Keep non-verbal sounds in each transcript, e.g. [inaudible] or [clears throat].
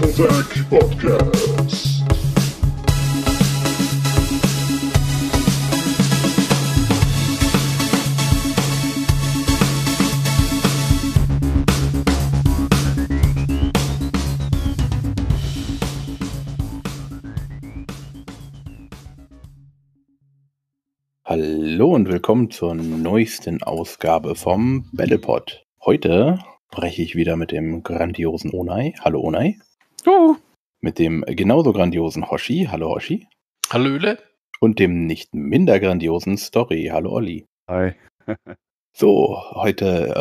Levelwerk Podcast. Hallo und willkommen zur neuesten Ausgabe vom Battlepod. Heute spreche ich wieder mit dem grandiosen Onai. Hallo Onai. Juhu. Mit dem genauso grandiosen Hoshi. Hallo Hoshi. Hallöle. Und dem nicht minder grandiosen Story. Hallo Olli. Hi. [laughs] so, heute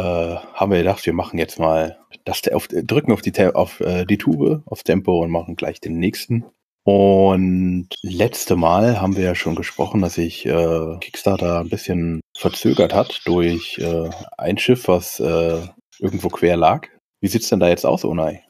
äh, haben wir gedacht, wir machen jetzt mal das auf, drücken auf die, auf äh, die Tube, aufs Tempo und machen gleich den nächsten. Und letzte Mal haben wir ja schon gesprochen, dass sich äh, Kickstarter ein bisschen verzögert hat durch äh, ein Schiff, was äh, irgendwo quer lag. Wie sieht's denn da jetzt aus, Onai?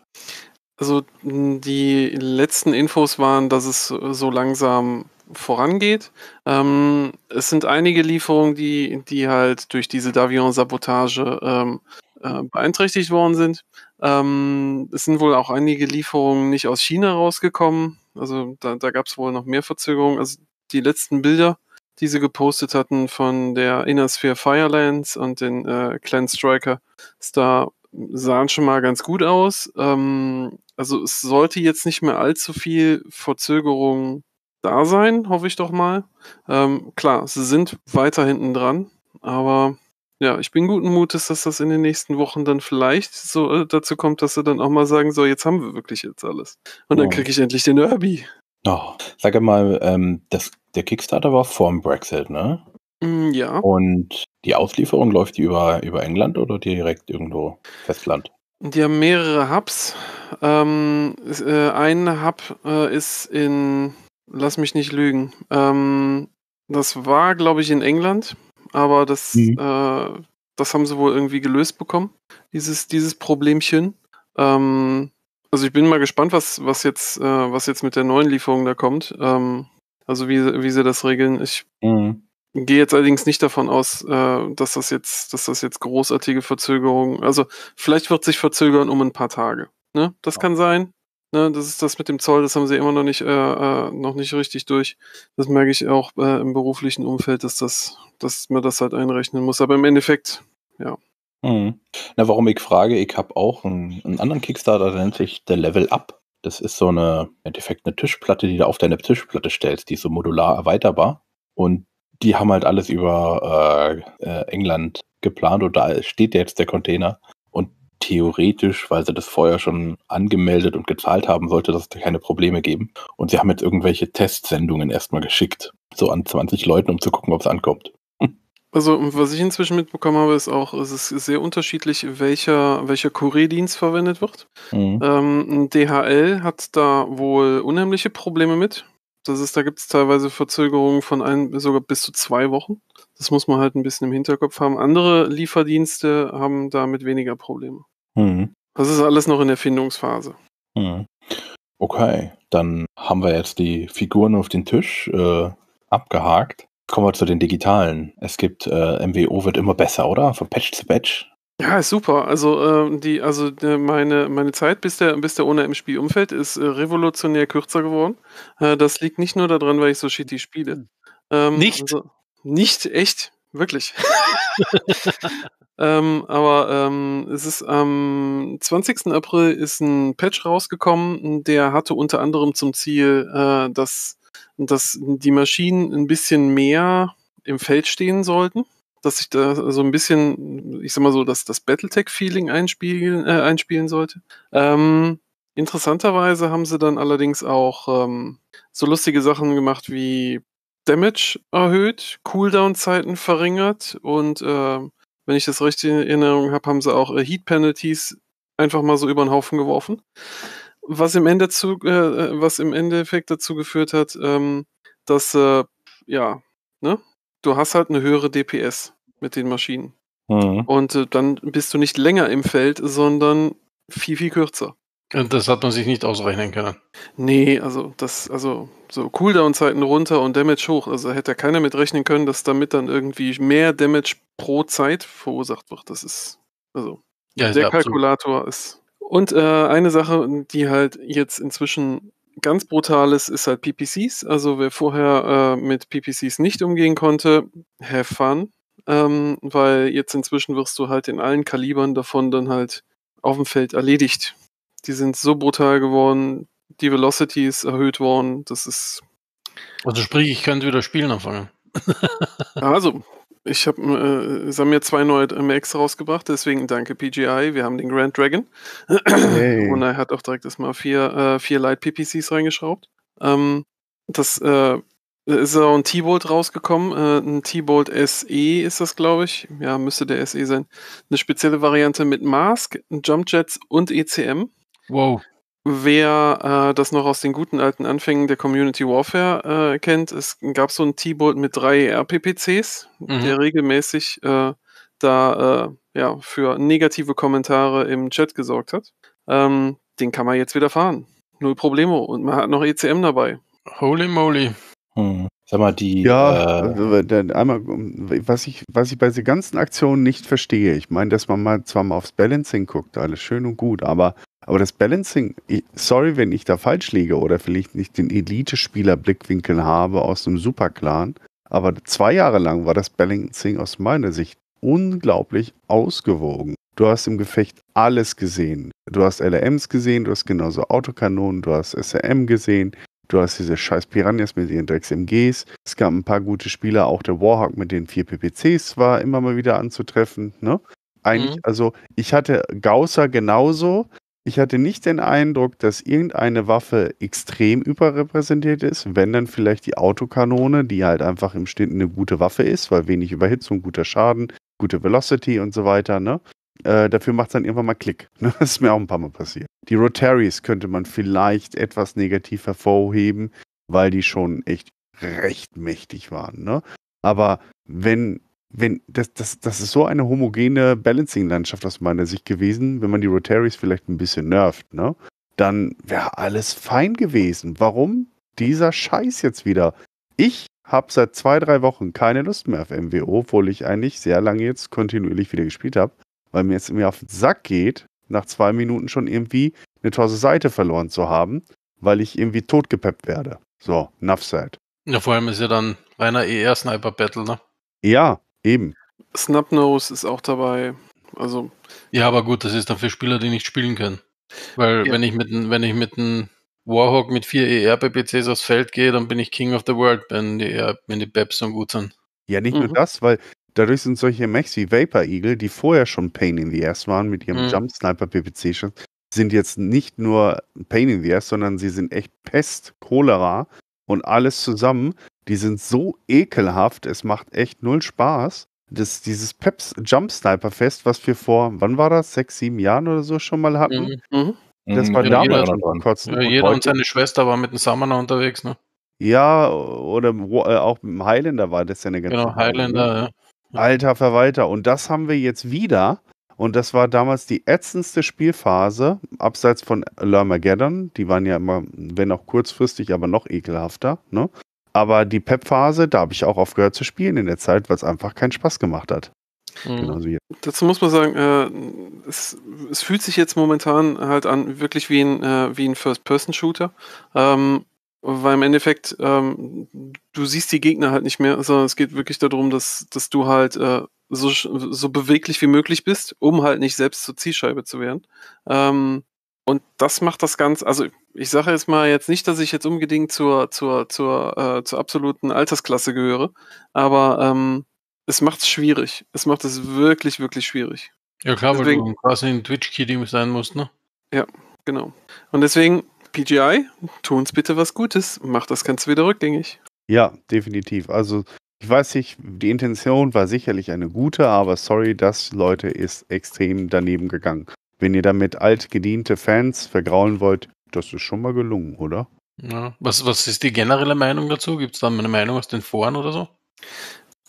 Also die letzten Infos waren, dass es so langsam vorangeht. Ähm, es sind einige Lieferungen, die, die halt durch diese Davion-Sabotage ähm, äh, beeinträchtigt worden sind. Ähm, es sind wohl auch einige Lieferungen nicht aus China rausgekommen. Also da, da gab es wohl noch mehr Verzögerungen. Also die letzten Bilder, die sie gepostet hatten von der Inner Sphere Firelands und den äh, Clan Striker Star sahen schon mal ganz gut aus. Ähm, also es sollte jetzt nicht mehr allzu viel Verzögerung da sein, hoffe ich doch mal. Ähm, klar, sie sind weiter hinten dran, aber ja, ich bin guten Mutes, dass das in den nächsten Wochen dann vielleicht so äh, dazu kommt, dass sie dann auch mal sagen, so, jetzt haben wir wirklich jetzt alles. Und dann oh. kriege ich endlich den Derby. Oh, sag mal, ähm, das, der Kickstarter war vorm Brexit, ne? Mm, ja. Und die Auslieferung läuft die über, über England oder direkt irgendwo Festland? Die haben mehrere Hubs. Ähm, äh, ein Hub äh, ist in, lass mich nicht lügen, ähm, das war, glaube ich, in England, aber das, mhm. äh, das haben sie wohl irgendwie gelöst bekommen, dieses, dieses Problemchen. Ähm, also ich bin mal gespannt, was, was, jetzt, äh, was jetzt mit der neuen Lieferung da kommt. Ähm, also wie, wie sie das regeln. Ich mhm gehe jetzt allerdings nicht davon aus, äh, dass das jetzt, dass das jetzt großartige Verzögerungen, also vielleicht wird sich verzögern um ein paar Tage. Ne? Das ja. kann sein. Ne? Das ist das mit dem Zoll, das haben sie immer noch nicht, äh, äh noch nicht richtig durch. Das merke ich auch äh, im beruflichen Umfeld, dass das, dass man das halt einrechnen muss. Aber im Endeffekt, ja. Hm. Na, warum ich frage, ich habe auch einen, einen anderen Kickstarter, der nennt sich The Level Up. Das ist so eine, im Endeffekt eine Tischplatte, die du auf deine Tischplatte stellst. Die ist so modular erweiterbar. Und die haben halt alles über äh, äh, England geplant und da steht jetzt der Container. Und theoretisch, weil sie das vorher schon angemeldet und gezahlt haben, sollte das keine Probleme geben. Und sie haben jetzt irgendwelche Testsendungen erstmal geschickt. So an 20 Leuten, um zu gucken, ob es ankommt. [laughs] Also, was ich inzwischen mitbekommen habe, ist auch, es ist sehr unterschiedlich, welcher, welcher Kurierdienst verwendet wird. Mhm. Ähm, DHL hat da wohl unheimliche Probleme mit. Das ist, da gibt es teilweise Verzögerungen von ein, sogar bis zu zwei Wochen. Das muss man halt ein bisschen im Hinterkopf haben. Andere Lieferdienste haben damit weniger Probleme. Mhm. Das ist alles noch in der Findungsphase. Mhm. Okay, dann haben wir jetzt die Figuren auf den Tisch äh, abgehakt. Kommen wir zu den digitalen. Es gibt, äh, MWO wird immer besser, oder? Von Patch zu Patch. Ja, ist super. Also äh, die, also die, äh, meine, meine Zeit, bis der, bis der ohne im Spiel umfällt, ist äh, revolutionär kürzer geworden. Äh, das liegt nicht nur daran, weil ich so shitty spiele. Hm. Ähm, nicht? Also, nicht echt, wirklich. [laughs] ähm, aber ähm, es ist am 20. April ist ein Patch rausgekommen, der hatte unter anderem zum Ziel, äh, dass, dass die Maschinen ein bisschen mehr im Feld stehen sollten dass sich da so ein bisschen, ich sag mal so, dass das Battletech-Feeling einspielen, äh, einspielen sollte. Ähm, interessanterweise haben sie dann allerdings auch ähm, so lustige Sachen gemacht wie Damage erhöht, Cooldown-Zeiten verringert und äh, wenn ich das richtig in Erinnerung habe, haben sie auch äh, Heat-Penalties einfach mal so über den Haufen geworfen. Was im, Ende zu, äh, äh, was im Endeffekt dazu geführt hat, ähm, dass äh, ja, ne, du hast halt eine höhere DPS mit den Maschinen. Mhm. Und äh, dann bist du nicht länger im Feld, sondern viel, viel kürzer. Und das hat man sich nicht ausrechnen können. Nee, also das, also so Cooldown-Zeiten runter und Damage hoch. Also hätte keiner mit rechnen können, dass damit dann irgendwie mehr Damage pro Zeit verursacht wird. Das ist, also ja, der ist Kalkulator absolut. ist. Und äh, eine Sache, die halt jetzt inzwischen ganz Brutales ist halt PPCs. Also wer vorher äh, mit PPCs nicht umgehen konnte, have fun. Ähm, weil jetzt inzwischen wirst du halt in allen Kalibern davon dann halt auf dem Feld erledigt. Die sind so brutal geworden, die Velocity ist erhöht worden, das ist. Also sprich, ich könnte wieder Spielen anfangen. also, ich habe äh, mir zwei neue äh, Max rausgebracht, deswegen danke PGI. Wir haben den Grand Dragon. Hey. Und er hat auch direkt erstmal vier, äh, vier Light PPCs reingeschraubt. Ähm, das äh, ist auch ein T-Bolt rausgekommen. Äh, ein T-Bolt SE ist das, glaube ich. Ja, müsste der SE sein. Eine spezielle Variante mit Mask, Jump Jets und ECM. Wow. Wer äh, das noch aus den guten alten Anfängen der Community Warfare äh, kennt, es gab so einen T-Bolt mit drei RPPCs, mhm. der regelmäßig äh, da äh, ja, für negative Kommentare im Chat gesorgt hat. Ähm, den kann man jetzt wieder fahren. Null Problemo. Und man hat noch ECM dabei. Holy moly. Hm. Sag mal, die. Ja, äh, also, einmal, was ich, was ich bei den ganzen Aktionen nicht verstehe, ich meine, dass man mal zwar mal aufs Balancing guckt, alles schön und gut, aber, aber das Balancing, ich, sorry, wenn ich da falsch liege oder vielleicht nicht den Elite-Spieler-Blickwinkel habe aus einem Superclan, aber zwei Jahre lang war das Balancing aus meiner Sicht unglaublich ausgewogen. Du hast im Gefecht alles gesehen. Du hast LRMs gesehen, du hast genauso Autokanonen, du hast SRM gesehen, Du hast diese scheiß Piranhas mit ihren Drecks-MGs. Es gab ein paar gute Spieler, auch der Warhawk mit den vier PPCs war immer mal wieder anzutreffen. Ne? Eigentlich, mhm. also ich hatte Gausser genauso. Ich hatte nicht den Eindruck, dass irgendeine Waffe extrem überrepräsentiert ist, wenn dann vielleicht die Autokanone, die halt einfach im Schnitt eine gute Waffe ist, weil wenig Überhitzung, guter Schaden, gute Velocity und so weiter, ne? Äh, dafür macht es dann irgendwann mal Klick. [laughs] Das ist mir auch ein paar Mal passiert. Die Rotaries könnte man vielleicht etwas negativ hervorheben, weil die schon echt recht mächtig waren. Ne? Aber wenn, wenn, das, das, das ist so eine homogene Balancing-Landschaft aus meiner Sicht gewesen, wenn man die Rotaries vielleicht ein bisschen nervt, ne? dann wäre alles fein gewesen. Warum dieser Scheiß jetzt wieder? Ich habe seit zwei, drei Wochen keine Lust mehr auf MWO, obwohl ich eigentlich sehr lange jetzt kontinuierlich wieder gespielt habe weil mir jetzt irgendwie auf den Sack geht, nach zwei Minuten schon irgendwie eine tolle Seite verloren zu haben, weil ich irgendwie totgepeppt werde. So, enough said. Ja, vor allem ist ja dann reiner ER-Sniper-Battle, ne? Ja, eben. Snapnose ist auch dabei. Also. Ja, aber gut, das ist dann für Spieler, die nicht spielen können. Weil ja. wenn ich mit wenn ich mit einem Warhawk mit vier ER-PPCs aufs Feld gehe, dann bin ich King of the World, wenn die, e wenn die Babs so gut sind. Ja, nicht mhm. nur das, weil dadurch sind solche Mechs wie Vapor Eagle, die vorher schon Pain in the Ass waren mit ihrem mhm. Jump Sniper PPC, schon, sind jetzt nicht nur Pain in the Ass, sondern sie sind echt Pest, Cholera und alles zusammen. Die sind so ekelhaft, es macht echt null Spaß. Das, dieses Peps Jump Sniper Fest, was wir vor, wann war das? Sechs, sieben Jahren oder so schon mal hatten? Mhm. mhm. Das mhm. war ja, damals jeder, schon kotzen. Ja, jeder und, und seine Schwester war mit dem Summoner unterwegs, ne? Ja, oder äh, auch mit dem Highlander war das ja eine genau, ganze Genau, Highlander, Zeit, ne? ja. Alter Verwalter. Und das haben wir jetzt wieder. Und das war damals die ätzendste Spielphase, abseits von Alarmageddon. Die waren ja immer, wenn auch kurzfristig, aber noch ekelhafter. Ne? Aber die Pep-Phase, da habe ich auch aufgehört zu spielen in der Zeit, weil es einfach keinen Spaß gemacht hat. Genau Dazu muss man sagen, äh, es, es, fühlt sich jetzt momentan halt an, wirklich wie ein, äh, ein First-Person-Shooter. Ähm, weil im Endeffekt, ähm, du siehst die Gegner halt nicht mehr, sondern es geht wirklich darum, dass, dass du halt äh, so, so beweglich wie möglich bist, um halt nicht selbst zur Zielscheibe zu werden. Ähm, und das macht das Ganze, also ich sage jetzt mal jetzt nicht, dass ich jetzt unbedingt zur, zur, zur, äh, zur absoluten Altersklasse gehöre, aber ähm, es macht es schwierig. Es macht es wirklich, wirklich schwierig. Ja klar, deswegen, weil du quasi ein Twitch-Kidding sein musst, ne? Ja, genau. Und deswegen PGI, tu uns bitte was Gutes, mach das Ganze wieder rückgängig. Ja, definitiv. Also ich weiß nicht, die Intention war sicherlich eine gute, aber sorry, das, Leute, ist extrem daneben gegangen. Wenn ihr damit altgediente Fans vergraulen wollt, das ist schon mal gelungen, oder? Ja. Was, was ist die generelle Meinung dazu? Gibt es da eine Meinung aus den Foren oder so?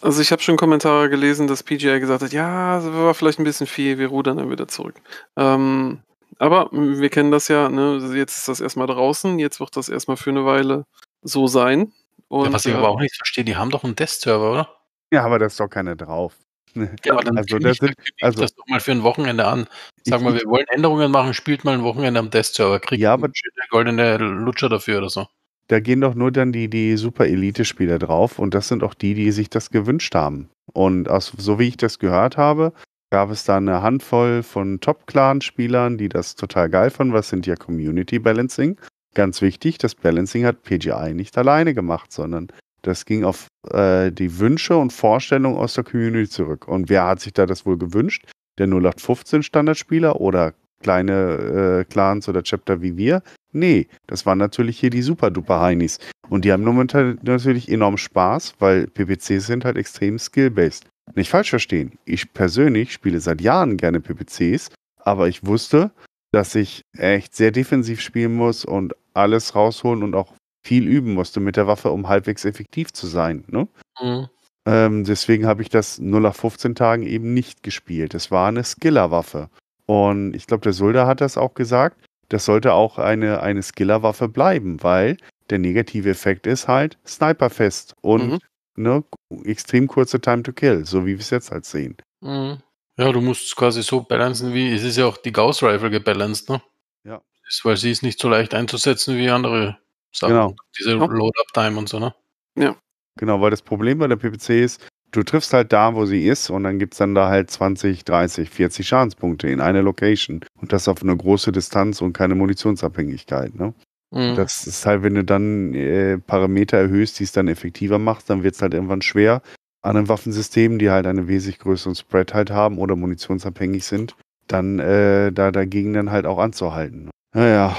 Also ich habe schon Kommentare gelesen, dass PGI gesagt hat, ja, das war vielleicht ein bisschen viel, wir rudern dann wieder zurück. Ähm, aber wir kennen das ja, ne? jetzt ist das erstmal draußen, jetzt wird das erstmal für eine Weile so sein. Und, ja, was ich äh, aber auch nicht verstehe, die haben doch einen Test-Server, oder? Ja, aber da ist doch keiner drauf. [laughs] Ja, aber dann also, das sind, also, das doch mal für ein Wochenende an. Sag mal, wir wollen Änderungen machen, spielt mal ein Wochenende am Test-Server, kriegt ja, aber, eine goldene Lutscher dafür oder so. Da gehen doch nur dann die, die Super-Elite-Spieler drauf und das sind auch die, die sich das gewünscht haben. Und aus, so wie ich das gehört habe, gab es da eine Handvoll von Top-Clan-Spielern, die das total geil fanden. Was sind ja Community Balancing? Ganz wichtig, das Balancing hat PGI nicht alleine gemacht, sondern das ging auf äh, die Wünsche und Vorstellungen aus der Community zurück. Und wer hat sich da das wohl gewünscht? Der 0815 Standardspieler oder kleine äh, Clans oder Chapter wie wir, Nee, das waren natürlich hier die Super-Duper-Heinis. Und die haben momentan natürlich enorm Spaß, weil PPCs sind halt extrem skill-based. Nicht falsch verstehen, ich persönlich spiele seit Jahren gerne PPCs, aber ich wusste, dass ich echt sehr defensiv spielen muss und alles rausholen und auch viel üben musste mit der Waffe, um halbwegs effektiv zu sein. Ne? Mhm. Ähm, deswegen habe ich das 0 nach 15 Tagen eben nicht gespielt. Es war eine Skiller-Waffe. Und ich glaube, der Sulda hat das auch gesagt das sollte auch eine, eine Skillerwaffe bleiben, weil der negative Effekt ist halt Sniperfest und mhm. ne, extrem kurze Time to Kill, so wie wir es jetzt halt sehen. Mhm. Ja, du musst es quasi so balancen, wie es ist ja auch die Gauss Rifle gebalanced, ne? Ja. Ist, weil sie ist nicht so leicht einzusetzen wie andere Sachen. Genau. Diese Load-Up-Time und so, ne? Ja. Genau, weil das Problem bei der PPC ist, du triffst halt da, wo sie ist und dann gibt es dann da halt 20, 30, 40 Schadenspunkte in eine Location. Und das auf eine große Distanz und keine Munitionsabhängigkeit. Ne? Mhm. Das ist halt, wenn du dann äh, Parameter erhöhst, die es dann effektiver macht, dann wird es halt irgendwann schwer, anderen Waffensystemen, die halt einen wesentlich größeren Spread halt haben oder munitionsabhängig sind, dann äh, da dagegen dann halt auch anzuhalten. Naja,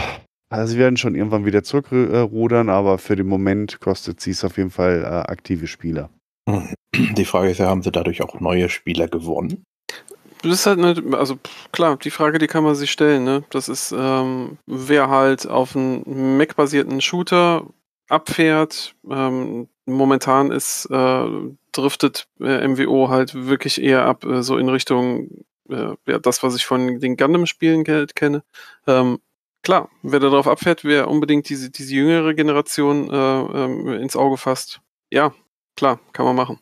also sie werden schon irgendwann wieder zurückrudern, äh, aber für den Moment kostet sie es auf jeden Fall äh, aktive Spieler. Hm. Die Frage ist ja, haben sie dadurch auch neue Spieler gewonnen? Das ist halt eine, also klar, die Frage, die kann man sich stellen, ne? Das ist, ähm, wer halt auf einen Mac-basierten Shooter abfährt, ähm, momentan ist, äh, driftet äh, MWO halt wirklich eher ab, äh, so in Richtung äh, ja, das, was ich von den Gundam-Spielen kenne. Ähm, klar, wer darauf abfährt, wer unbedingt diese, diese jüngere Generation äh, ähm, ins Auge fasst, ja, klar, kann man machen.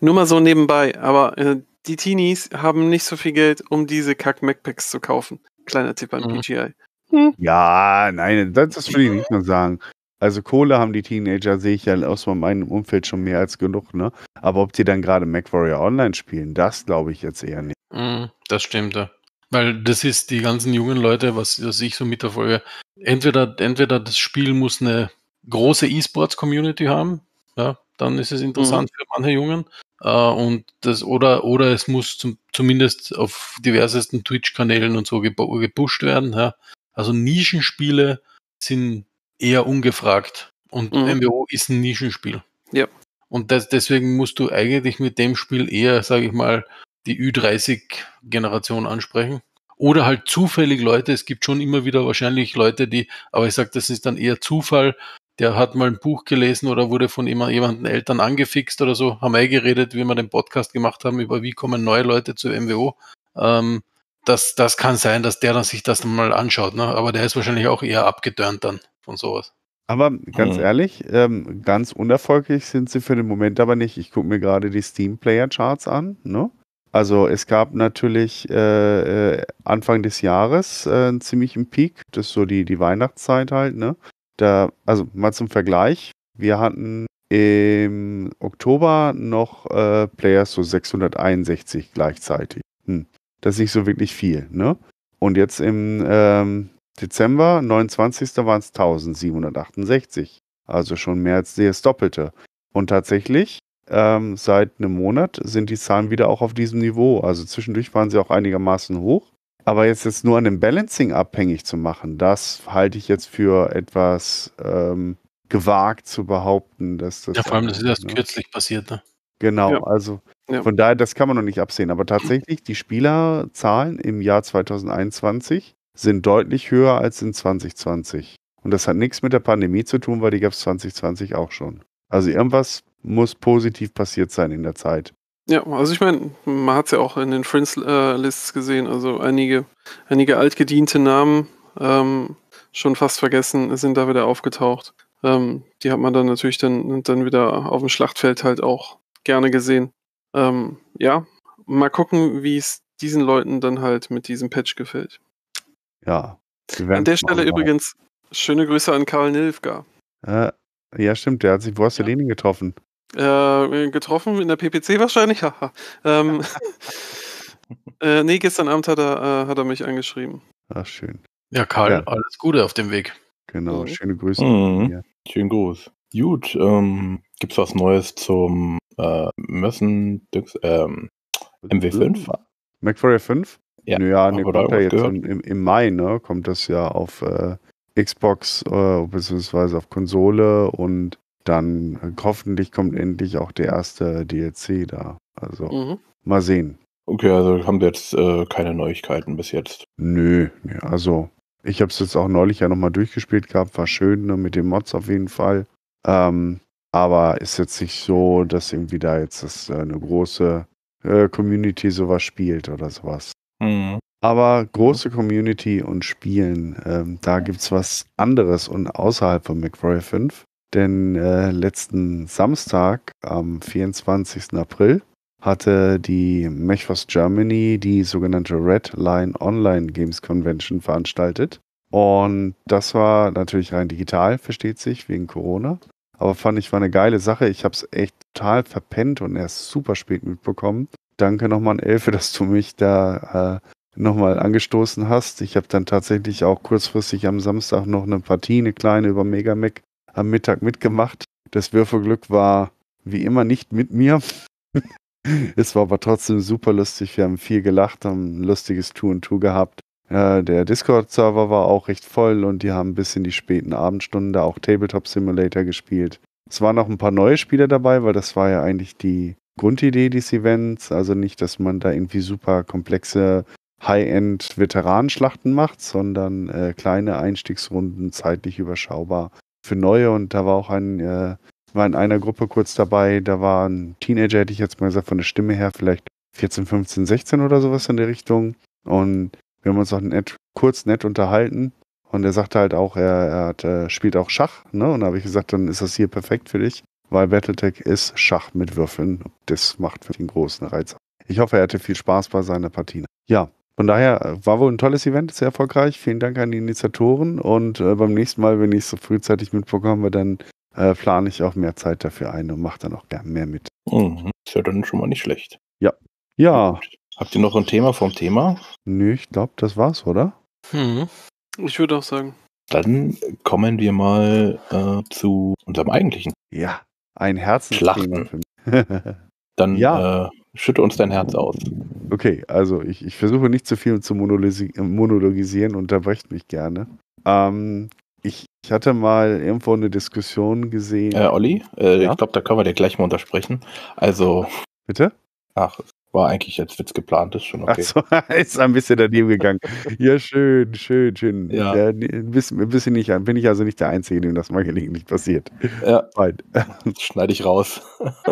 Nur mal so nebenbei, aber äh, die Teenies haben nicht so viel Geld, um diese Kack-Macpacks zu kaufen. Kleiner Tipp an mhm. Hm. Ja, nein, das, das will ich nicht mehr sagen. Also Kohle haben die Teenager, sehe ich ja aus meinem Umfeld schon mehr als genug, ne? Aber ob die dann gerade MacWarrior Online spielen, das glaube ich jetzt eher nicht. Mm, das stimmt, ja. Weil das ist die ganzen jungen Leute, was, was ich so mitverfolge. Entweder, entweder das Spiel muss eine große E-Sports-Community haben, ja, dann ist es interessant mhm. für manche Jungen. Uh, und das, oder, oder es muss zum, zumindest auf diversesten Twitch-Kanälen und so gepusht werden. Ja. Also Nischenspiele sind eher ungefragt. Und mhm. MBO ist ein Nischenspiel. Ja. Und das, deswegen musst du eigentlich mit dem Spiel eher, sage ich mal, die Ü30-Generation ansprechen. Oder halt zufällig Leute, es gibt schon immer wieder wahrscheinlich Leute, die, aber ich sage, das ist dann eher Zufall, der hat mal ein Buch gelesen oder wurde von jemandem Eltern angefixt oder so, haben wir eh geredet, wie wir den Podcast gemacht haben über wie kommen neue Leute zu MWO. Ähm, das, das kann sein, dass der dann sich das mal anschaut, ne? aber der ist wahrscheinlich auch eher abgeturnt dann von sowas. Aber ganz mhm. ehrlich, ähm, ganz unerfolgreich sind sie für den Moment aber nicht. Ich gucke mir gerade die Steam-Player-Charts an. Ne? Also es gab natürlich äh, äh, Anfang des Jahres äh, einen ziemlichen Peak. Das ist so die, die Weihnachtszeit halt. Ne? Da, also mal zum Vergleich. Wir hatten im Oktober noch äh, Players so 661 gleichzeitig. Hm. Das ist nicht so wirklich viel, ne? Und jetzt im ähm, Dezember, 29. waren es 1768. Also schon mehr als das Doppelte. Und tatsächlich, ähm, seit einem Monat sind die Zahlen wieder auch auf diesem Niveau. Also zwischendurch waren sie auch einigermaßen hoch. Aber jetzt ist nur an dem Balancing abhängig zu machen, das halte ich jetzt für etwas ähm, gewagt zu behaupten, dass das. Ja, vor allem, das ist erst ne? kürzlich passiert, ne? Genau, ja. also ja. von daher, das kann man noch nicht absehen. Aber tatsächlich, die Spielerzahlen im Jahr 2021 sind deutlich höher als in 2020. Und das hat nichts mit der Pandemie zu tun, weil die gab es 2020 auch schon. Also irgendwas muss positiv passiert sein in der Zeit. Ja, also ich meine, man hat es ja auch in den Friends-Lists äh, gesehen, also einige, einige altgediente Namen, ähm, schon fast vergessen, sind da wieder aufgetaucht. Ähm, die hat man dann natürlich dann, dann wieder auf dem Schlachtfeld halt auch gerne gesehen. Ähm, ja, mal gucken, wie es diesen Leuten dann halt mit diesem Patch gefällt. Ja. An der Stelle übrigens schöne Grüße an Karl Nilfka. Äh, ja, stimmt, der hat sich Borsalini ja. getroffen. Äh, getroffen, in der PPC wahrscheinlich, [laughs] haha. ähm, [laughs] äh, nee, gestern Abend hat er, äh, hat er mich angeschrieben. Ach, schön. Ja, Karl, ja. alles Gute auf dem Weg. Genau, mhm. schöne Grüße. Mhm. Schönen Gruß. Gut, ähm, gibt's was Neues zum äh, Mössen, ähm, MW5? Äh, MacFarrier 5? Ja, naja, nee, kommt ja jetzt im, im, Mai, ne? Kommt das ja auf äh, Xbox äh, beziehungsweise auf Konsole und dann hoffentlich kommt endlich auch der erste DLC da. Also mhm. mal sehen. Okay, also haben wir jetzt äh, keine Neuigkeiten bis jetzt. Nö, also ich habe es jetzt auch neulich ja nochmal durchgespielt gehabt, war schön ne, mit den Mods auf jeden Fall. Ähm, aber ist jetzt nicht so, dass irgendwie da jetzt das, äh, eine große äh, Community sowas spielt oder sowas. Mhm. Aber große Community und Spielen, ähm, da es was anderes und außerhalb von McFry 5. Denn äh, letzten Samstag, am 24. April, hatte die Mechvas Germany die sogenannte Red Line Online Games Convention veranstaltet. Und das war natürlich rein digital, versteht sich, wegen Corona. Aber fand ich war eine geile Sache. Ich habe es echt total verpennt und erst super spät mitbekommen. Danke nochmal an Elfe, [laughs] dass du mich da äh, nochmal angestoßen hast. Ich habe dann tatsächlich auch kurzfristig am Samstag noch eine Partie, eine kleine über Mega Mac am Mittag mitgemacht. Das Würfelglück war wie immer nicht mit mir. [laughs] es war aber trotzdem super lustig. Wir haben viel gelacht, haben ein lustiges Two und Two gehabt. Äh, der Discord-Server war auch recht voll und die haben bis in die späten Abendstunden da auch Tabletop Simulator gespielt. Es waren noch ein paar neue Spieler dabei, weil das war ja eigentlich die Grundidee des Events. Also nicht, dass man da irgendwie super komplexe High-End-Veteranenschlachten macht, sondern äh, kleine Einstiegsrunden, zeitlich überschaubar für Neue und da war auch ein, äh, war in einer Gruppe kurz dabei, da war ein Teenager, hätte ich jetzt mal gesagt, von der Stimme her vielleicht 14, 15, 16 oder sowas in der Richtung. Und wir haben uns auch nett, kurz nett unterhalten. Und er sagte halt auch, er, er hat, äh, spielt auch Schach. Ne? Und da habe ich gesagt, dann ist das hier perfekt für dich, weil Battletech ist Schach mit Würfeln. Das macht für ihn großen Reiz. Ich hoffe, er hatte viel Spaß bei seiner Partie. Ja, von daher äh, war wohl ein tolles Event, sehr erfolgreich. Vielen Dank an die Initiatoren und äh, beim nächsten Mal, wenn ich es so frühzeitig mitbekomme, dann äh, plane ich auch mehr Zeit dafür ein und mache dann auch gern mehr mit. Mhm. Ist ja dann schon mal nicht schlecht. Ja. Ja. Habt ihr noch ein Thema vom Thema? Nö, ich glaube, das war's, oder? Hm. Ich würde auch sagen. Dann kommen wir mal äh, zu unserem eigentlichen. Ja, ein Herzensschlachten. [laughs] dann ja. Äh, schütte uns dein Herz aus. Okay, also ich, ich versuche nicht zu viel zu monologisieren, unterbrecht mich gerne. Ähm, ich, ich, hatte mal irgendwo eine Diskussion gesehen. Äh, Olli, äh, ja? ich glaube, da können wir dir gleich mal untersprechen. Also. Bitte? Ach, war eigentlich als Witz geplant, ist schon okay. So, [laughs] ist ein bisschen daneben gegangen. ja, schön, schön, schön. Ja. Ja, bisschen, bisschen nicht, bin ich also nicht der Einzige, dem das mal gelegentlich passiert. Ja. Fein. [laughs] Schneide ich raus. [laughs]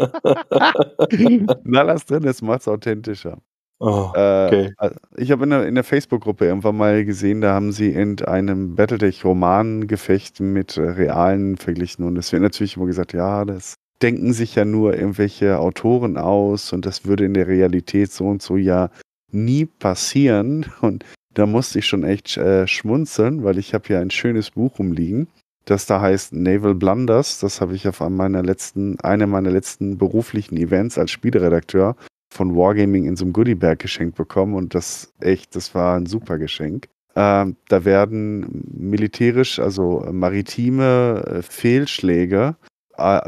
Na, lass drin, das macht es authentischer. Oh, äh, okay. Äh, ich habe in der, der Facebook-Gruppe irgendwann mal gesehen, da haben sie in einem Battletech-Roman-Gefecht mit äh, realen verglichen und es wird natürlich immer gesagt, ja, das denken sich ja nur irgendwelche Autoren aus und das würde in der Realität so und so ja nie passieren. [laughs] Und da musste ich schon echt äh, schmunzeln, weil ich habe ja ein schönes Buch rumliegen, das da heißt Naval Blunders. Das habe ich auf einem meiner letzten, einem meiner letzten beruflichen Events als Spieleredakteur von Wargaming in so einem Goodieberg geschenkt bekommen und das echt, das war ein super Geschenk. Ähm, da werden militärisch, also maritime äh, Fehlschläge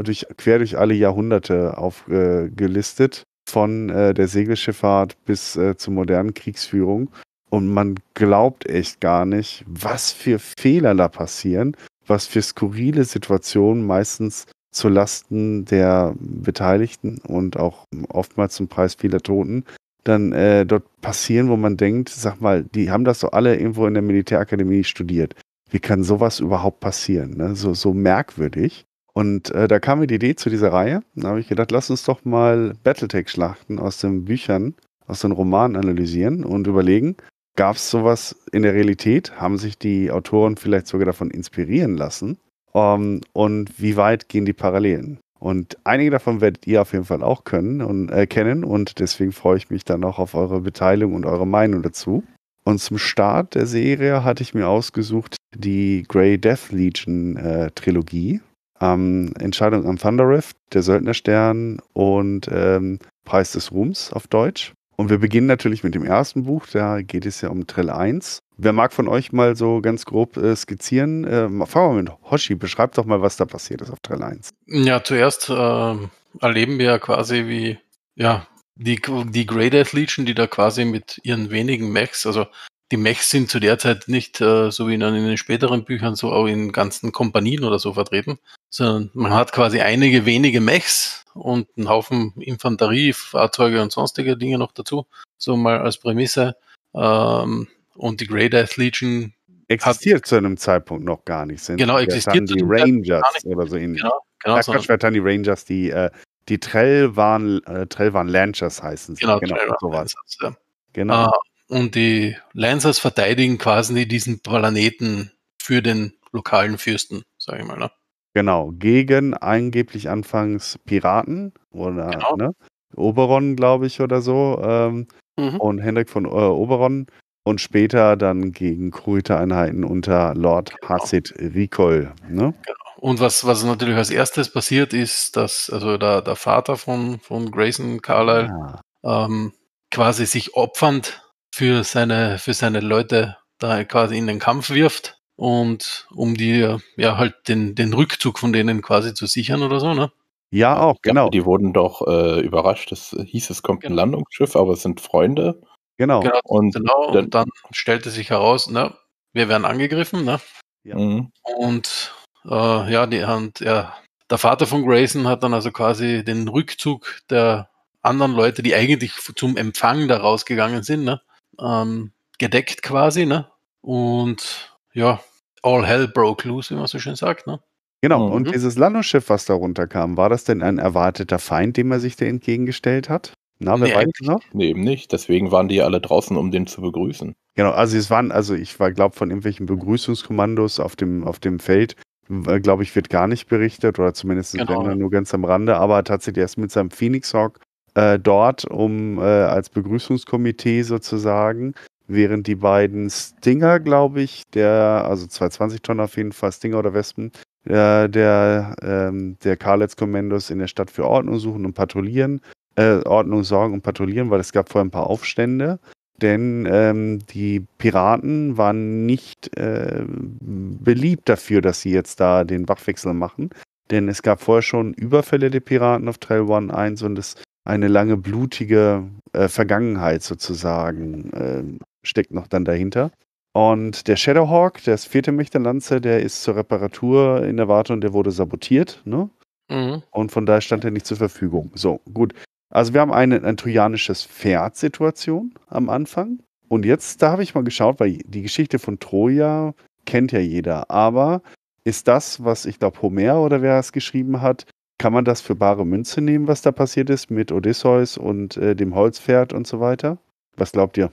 durch, quer durch alle Jahrhunderte aufgelistet, äh, von äh, der Segelschifffahrt bis äh, zur modernen Kriegsführung. Und man glaubt echt gar nicht, was für Fehler da passieren, was für skurrile Situationen meistens zu Lasten der Beteiligten und auch oftmals zum Preis vieler Toten dann äh, dort passieren, wo man denkt, sag mal, die haben das doch alle irgendwo in der Militärakademie studiert. Wie kann sowas überhaupt passieren? Ne? So, so merkwürdig. Und äh, da kam mir die Idee zu dieser Reihe. Da habe ich gedacht, lass uns doch mal Battletech-Schlachten aus den Büchern, aus den Romanen analysieren und überlegen, gab es sowas in der Realität? Haben sich die Autoren vielleicht sogar davon inspirieren lassen? Um, ähm, und wie weit gehen die Parallelen? Und einige davon werdet ihr auf jeden Fall auch können und äh, kennen und deswegen freue ich mich dann auch auf eure Beteiligung und eure Meinung dazu. Und zum Start der Serie hatte ich mir ausgesucht die Grey Death Legion äh, Trilogie ähm, Entscheidung am Thunder Rift, der Söldnerstern und ähm, Preis des Ruhms auf Deutsch. Und wir beginnen natürlich mit dem ersten Buch, da geht es ja um Trill 1. Wer mag von euch mal so ganz grob äh, skizzieren? Ähm, fangen wir mit Hoshi, beschreibt doch mal, was da passiert ist auf Trill 1. Ja, zuerst äh, erleben wir quasi wie, ja, die, die Great Athletes, die da quasi mit ihren wenigen Mechs, also die Mechs sind zu der Zeit nicht, äh, so wie in, in den späteren Büchern, so auch in ganzen Kompanien oder so vertreten, sondern man hat quasi einige wenige Mechs und einen Haufen Infanterie, Fahrzeuge und sonstige Dinge noch dazu, so mal als Prämisse. Ähm, und die Grey Death Legion existiert hat, zu einem Zeitpunkt noch gar nicht. Sind genau, existiert. die Rangers oder so ähnlich. Genau, genau. Da so dann die Rangers, die, äh, die Trell waren, äh, Trell waren Lancers heißen sie. Genau, genau sowas. Lancers, ja. Genau. Uh, und die Lancers verteidigen quasi diesen Planeten für den lokalen Fürsten, sage ich mal. Ne? Genau, gegen angeblich anfangs Piraten oder genau. ne? Oberon, glaube ich, oder so. Ähm, mhm. Und Hendrik von äh, Oberon. Und später dann gegen Kröte-Einheiten unter Lord genau. Hasid Ricol. Ne? Genau. Und was, was natürlich als erstes passiert ist, dass also der, der Vater von, von Grayson Carlyle ja. Ah. ähm, quasi sich opfernd für seine, für seine Leute da quasi in den Kampf wirft und um die, ja, halt den, den Rückzug von denen quasi zu sichern oder so, ne? Ja, auch, genau. Ja, die wurden doch äh, überrascht. Es hieß, es kommt genau. ein Landungsschiff, aber es sind Freunde. Genau. genau und, genau, dann, und dann stellte sich heraus, ne, wir werden angegriffen, ne? Ja. Mhm. Und äh, ja, die und, ja, der Vater von Grayson hat dann also quasi den Rückzug der anderen Leute, die eigentlich zum Empfang da rausgegangen sind, ne? ähm, gedeckt quasi, ne? Und ja, all hell broke loose, wie man so schön sagt, ne? Genau, mhm. und dieses Landungsschiff, was da runterkam, war das denn ein erwarteter Feind, dem er sich da entgegengestellt hat? Na, wer nee, weiß noch? Nee, eben nicht. Deswegen waren die alle draußen, um den zu begrüßen. Genau, also es waren, also ich war, glaube von irgendwelchen Begrüßungskommandos auf dem, auf dem Feld, glaube ich, wird gar nicht berichtet oder zumindest genau. nur ganz am Rande, aber tatsächlich erst mit seinem Phoenix Hawk äh, dort um äh, als Begrüßungskomitee sozusagen, während die beiden Stinger, glaube ich, der, also 220 Tonnen auf jeden Fall, Stinger oder Wespen, äh, der, ähm, der Karlitz-Kommandos in der Stadt für Ordnung suchen und patrouillieren, äh, Ordnung sorgen und patrouillieren, weil es gab vorher ein paar Aufstände. Denn ähm, die Piraten waren nicht äh, beliebt dafür, dass sie jetzt da den Wachwechsel machen. Denn es gab vorher schon Überfälle der Piraten auf Trail One 1 und es eine lange blutige äh, Vergangenheit sozusagen äh, steckt noch dann dahinter. Und der Shadowhawk, der vierte Mächtelanze, der ist zur Reparatur in der Warte und der wurde sabotiert. Ne? Mhm. Und von daher stand er nicht zur Verfügung. So, gut. Also wir haben eine, ein trojanisches Pferd-Situation am Anfang. Und jetzt, da habe ich mal geschaut, weil die Geschichte von Troja kennt ja jeder. Aber ist das, was ich glaube, Homer oder wer es geschrieben hat, kann man das für bare Münze nehmen, was da passiert ist mit Odysseus und äh, dem Holzpferd und so weiter? Was glaubt ihr?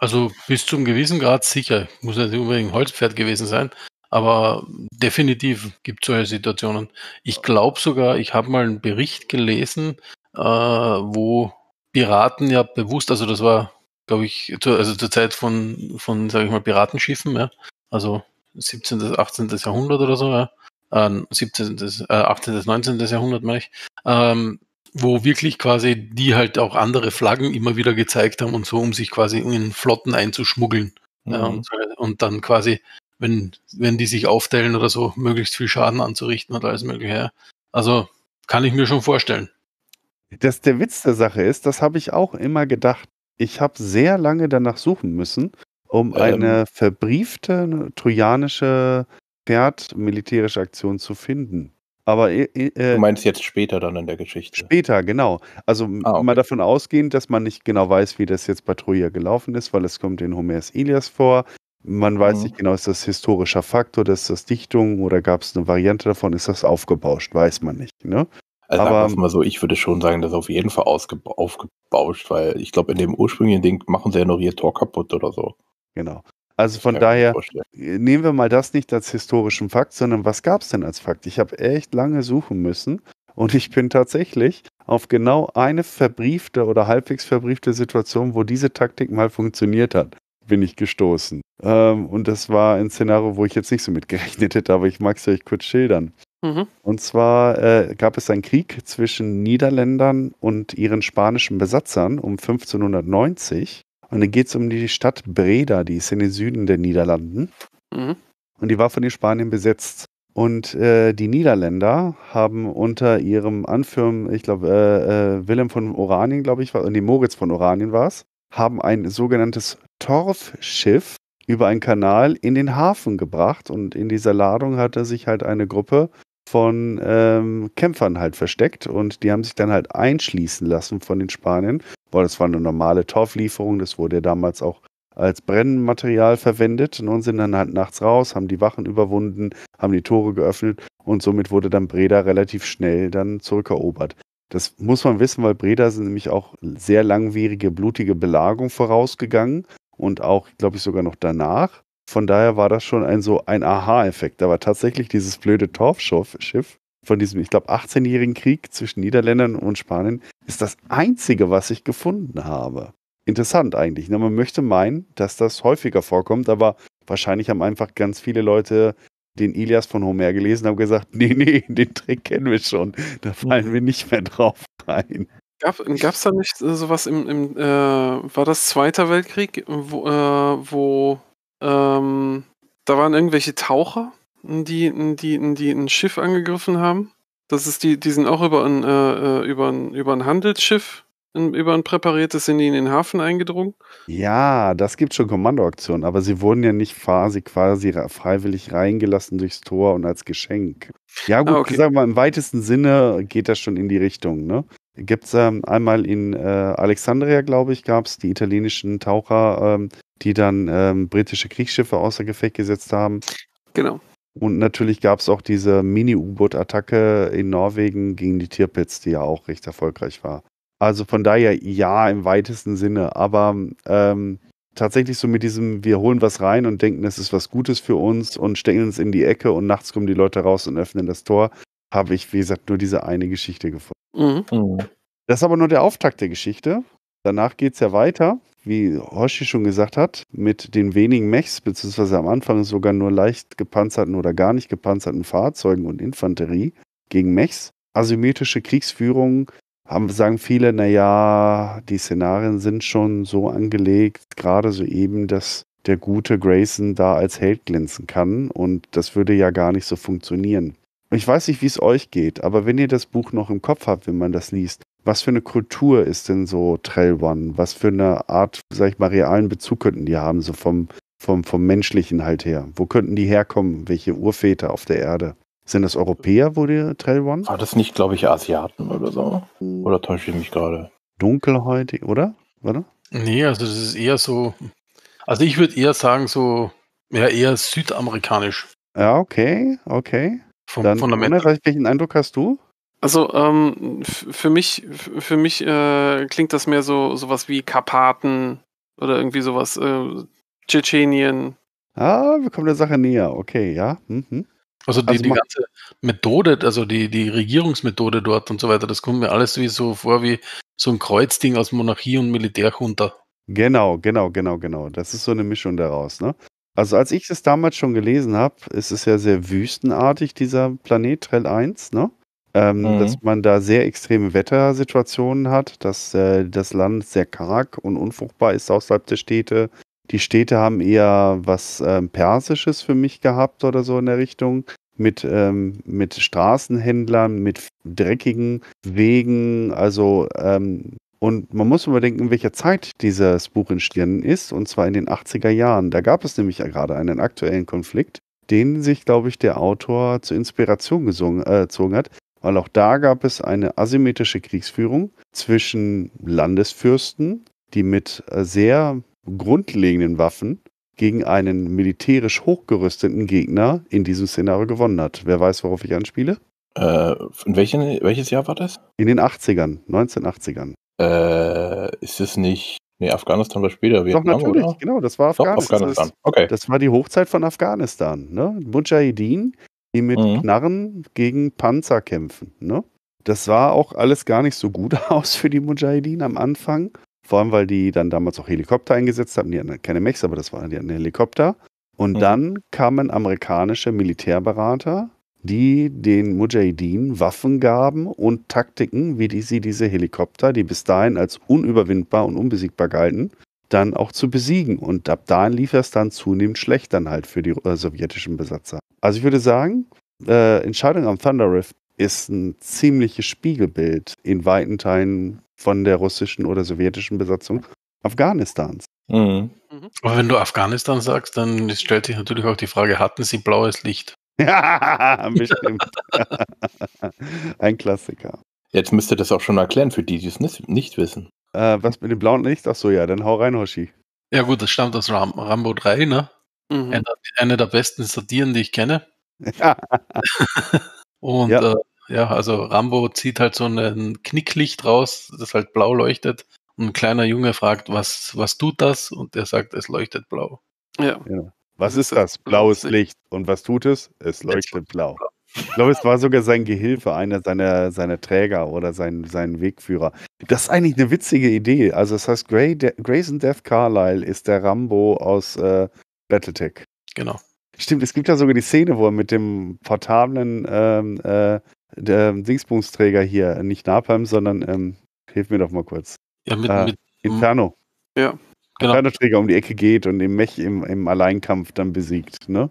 Also bis zum gewissen Grad sicher. Muss ja nicht unbedingt ein Holzpferd gewesen sein, aber definitiv gibt es solche Situationen. Ich glaube sogar, ich habe mal einen Bericht gelesen, äh, wo Piraten ja bewusst, also das war, glaube ich, zu, also zur Zeit von, von sage ich mal, Piratenschiffen, ja, also 17. bis 18. Jahrhundert oder so, ja, 17. 18. bis 19. Jahrhundert, meine ich, ähm, wo wirklich quasi die halt auch andere Flaggen immer wieder gezeigt haben und so, um sich quasi in Flotten einzuschmuggeln. Mhm. Äh, und, und, dann quasi, wenn, wenn die sich aufteilen oder so, möglichst viel Schaden anzurichten oder alles Mögliche. Ja. Also kann ich mir schon vorstellen. Das, der Witz der Sache ist, das habe ich auch immer gedacht. Ich habe sehr lange danach suchen müssen, um ähm. eine verbriefte trojanische Pferd militärische Aktionen zu finden. Aber äh, du meinst jetzt später dann in der Geschichte? Später, genau. Also ah, okay. mal davon ausgehend, dass man nicht genau weiß, wie das jetzt bei Troja gelaufen ist, weil es kommt in Homers Ilias vor. Man weiß mhm. nicht genau, ist das historischer Faktor, ist das Dichtung oder gab es eine Variante davon, ist das aufgebauscht, weiß man nicht. Ne? Also Aber, sagen mal so, ich würde schon sagen, das ist auf jeden Fall aufgebauscht, weil ich glaube, in dem ursprünglichen Ding machen sie ja noch ihr Tor kaputt oder so. Genau. Also von daher nehmen wir mal das nicht als historischen Fakt, sondern was gab es denn als Fakt? Ich habe echt lange suchen müssen und ich bin tatsächlich auf genau eine verbriefte oder halbwegs verbriefte Situation, wo diese Taktik mal funktioniert hat, bin ich gestoßen. Ähm, und das war ein Szenario, wo ich jetzt nicht so mitgerechnet hätte, aber ich mag es euch kurz schildern. Mhm. Und zwar äh, gab es einen Krieg zwischen Niederländern und ihren spanischen Besatzern um 1590. Und dann geht es um die Stadt Breda, die ist in den Süden der Niederlanden. Mhm. Und die war von den Spaniern besetzt. Und äh, die Niederländer haben unter ihrem Anführer, ich glaube, äh, äh, Wilhelm von Oranien, glaube ich, war, nee, Moritz von Oranien war es, haben ein sogenanntes Torfschiff über einen Kanal in den Hafen gebracht. Und in dieser Ladung hatte sich halt eine Gruppe von ähm, Kämpfern halt versteckt. Und die haben sich dann halt einschließen lassen von den Spaniern weil das war eine normale Torflieferung, das wurde ja damals auch als Brennmaterial verwendet ne, und sind dann halt nachts raus, haben die Wachen überwunden, haben die Tore geöffnet und somit wurde dann Breda relativ schnell dann zurückerobert. Das muss man wissen, weil Breda sind nämlich auch sehr langwierige, blutige Belagung vorausgegangen und auch, glaube ich, sogar noch danach. Von daher war das schon ein so ein Aha-Effekt. Aber tatsächlich dieses blöde Torfschiff von diesem, ich glaube, 18-jährigen Krieg zwischen Niederländern und Spanien, ist das einzige, was ich gefunden habe. Interessant eigentlich. Ne? man möchte meinen, dass das häufiger vorkommt, aber wahrscheinlich haben einfach ganz viele Leute den Ilias von Homer gelesen haben gesagt, nee, nee, den Trick kennen wir schon. Da fallen wir nicht mehr drauf rein. Gab es da nicht äh, sowas im, im äh, war das Zweiter Weltkrieg, wo, äh, wo ähm, da waren irgendwelche Taucher, die, die, die ein Schiff angegriffen haben. Das ist die, die sind auch über ein, äh, äh, über ein, über ein Handelsschiff, in, über ein präpariertes, sind die in den Hafen eingedrungen. Ja, das gibt schon Kommandoaktionen, aber sie wurden ja nicht quasi, quasi freiwillig reingelassen durchs Tor und als Geschenk. Ja, gut, ah, okay. sagen wir mal, im weitesten Sinne geht das schon in die Richtung, ne? Gibt es ähm, einmal in äh, Alexandria, glaube ich, gab es die italienischen Taucher, ähm, die dann ähm, britische Kriegsschiffe außer Gefecht gesetzt haben. Genau. Und natürlich gab es auch diese Mini-U-Boot-Attacke in Norwegen gegen die Tirpitz, die ja auch recht erfolgreich war. Also von daher ja im weitesten Sinne, aber ähm, tatsächlich so mit diesem, wir holen was rein und denken, es ist was Gutes für uns und stecken uns in die Ecke und nachts kommen die Leute raus und öffnen das Tor, habe ich, wie gesagt, nur diese eine Geschichte gefunden. Mhm. mhm. Das ist aber nur der Auftakt der Geschichte. Danach geht es ja weiter wie Hoshi schon gesagt hat, mit den wenigen Mechs, beziehungsweise am Anfang sogar nur leicht gepanzerten oder gar nicht gepanzerten Fahrzeugen und Infanterie gegen Mechs. Asymmetrische Kriegsführung haben, sagen viele, naja, die Szenarien sind schon so angelegt, gerade so eben, dass der gute Grayson da als Held glänzen kann und das würde ja gar nicht so funktionieren. Ich weiß nicht, wie es euch geht, aber wenn ihr das Buch noch im Kopf habt, wenn man das liest, was für eine Kultur ist denn so Trail One? Was für eine Art, sag ich mal, realen Bezug könnten die haben, so vom, vom, vom menschlichen halt her? Wo könnten die herkommen? Welche Urväter auf der Erde? Sind das Europäer, wo die Trail One? War ah, das nicht, glaube ich, Asiaten oder so? Hm. Oder täusche ich mich gerade? Dunkelhäutig, oder? Warte. Nee, also das ist eher so. Also ich würde eher sagen, so, ja, eher südamerikanisch. Ja, okay, okay. Vom Dann, Fundament. Ohne, welchen Eindruck hast du? Also ähm, für mich, für mich äh, klingt das mehr so sowas wie Karpaten oder irgendwie sowas, äh, Tschetschenien. Ah, wir kommen der Sache näher, okay, ja. Mhm. mhm. Also die, also die ganze Methode, also die, die Regierungsmethode dort und so weiter, das kommt mir alles wie so vor wie so ein Kreuzding aus Monarchie und Militärjunta. Genau, genau, genau, genau. Das ist so eine Mischung daraus, ne? Also als ich das damals schon gelesen habe, ist es ja sehr wüstenartig, dieser Planet Trell 1, ne? ähm, mhm. dass man da sehr extreme Wettersituationen hat, dass äh, das Land sehr karg und unfruchtbar ist außerhalb der Städte. Die Städte haben eher was ähm, Persisches für mich gehabt oder so in der Richtung. Mit, ähm, mit Straßenhändlern, mit dreckigen Wegen. Also, ähm, und man muss überdenken, in welcher Zeit dieses Buch entstanden ist, und zwar in den 80er Jahren. Da gab es nämlich gerade einen aktuellen Konflikt den sich, glaube ich, der Autor zur Inspiration gesungen, äh, gezogen hat, weil auch da gab es eine asymmetrische Kriegsführung zwischen Landesfürsten, die mit äh, sehr grundlegenden Waffen gegen einen militärisch hochgerüsteten Gegner in diesem Szenario gewonnen hat. Wer weiß, worauf ich anspiele? Äh, in welchen, welches Jahr war das? In den 80ern, 1980ern. Äh, ist es nicht. Nee, Afghanistan war später. Vietnam, Doch, natürlich, oder? genau, das war Afghanistan. Doch, Afghanistan. Das, okay. das war die Hochzeit von Afghanistan. Ne? Mujahideen, die mit mhm. Knarren gegen Panzer kämpfen. Ne? Das war auch alles gar nicht so gut [laughs] aus für die Mujahideen am Anfang. Vor allem, weil die dann damals auch Helikopter eingesetzt haben. Die hatten keine Mechs, aber das waren die hatten Helikopter. Und mhm. dann kamen amerikanische Militärberater, die den Mujahideen Waffen gaben und Taktiken, wie die sie diese Helikopter, die bis dahin als unüberwindbar und unbesiegbar galten, dann auch zu besiegen. Und ab da lief es dann zunehmend schlecht dann halt für die äh, sowjetischen Besatzer. Also ich würde sagen, äh, Entscheidung am Thunder Rift ist ein ziemliches Spiegelbild in weiten Teilen von der russischen oder sowjetischen Besatzung Afghanistans. Mhm. mhm. Aber wenn du Afghanistan sagst, dann stellt sich natürlich auch die Frage, hatten sie blaues Licht? Ja, [laughs] bestimmt. [laughs] Ein Klassiker. Jetzt müsst ihr das auch schon erklären für die, die es nicht wissen. Äh, was mit dem blauen Licht? Achso, ja, dann hau rein, Hoshi. Ja, gut, das stammt aus Ram Rambo 3, ne? Mhm. Eine, eine, der besten Satiren, die ich kenne. Ja. [laughs] Und ja. Äh, ja, also Rambo zieht halt so ein Knicklicht raus, das halt blau leuchtet. Und ein kleiner Junge fragt, was, was tut das? Und der sagt, es leuchtet blau. Ja. ja. Genau. Was ist das? Blaues Licht. Und was tut es? Es leuchtet blau. Ich glaube, es war sogar sein Gehilfe, einer seiner, seiner Träger oder sein, sein Wegführer. Das ist eigentlich eine witzige Idee. Also, das heißt, Gray, De Grayson Death Carlyle ist der Rambo aus äh, Battletech. Genau. Stimmt, es gibt ja sogar die Szene, wo er mit dem portablen ähm, äh, Dingsbumsträger hier, nicht Napalm, sondern, ähm, hilf mir doch mal kurz. Ja, mit, äh, mit hm. Inferno. Ja, genau. Inferno-Träger um die Ecke geht und im Mech im, im Alleinkampf dann besiegt, ne?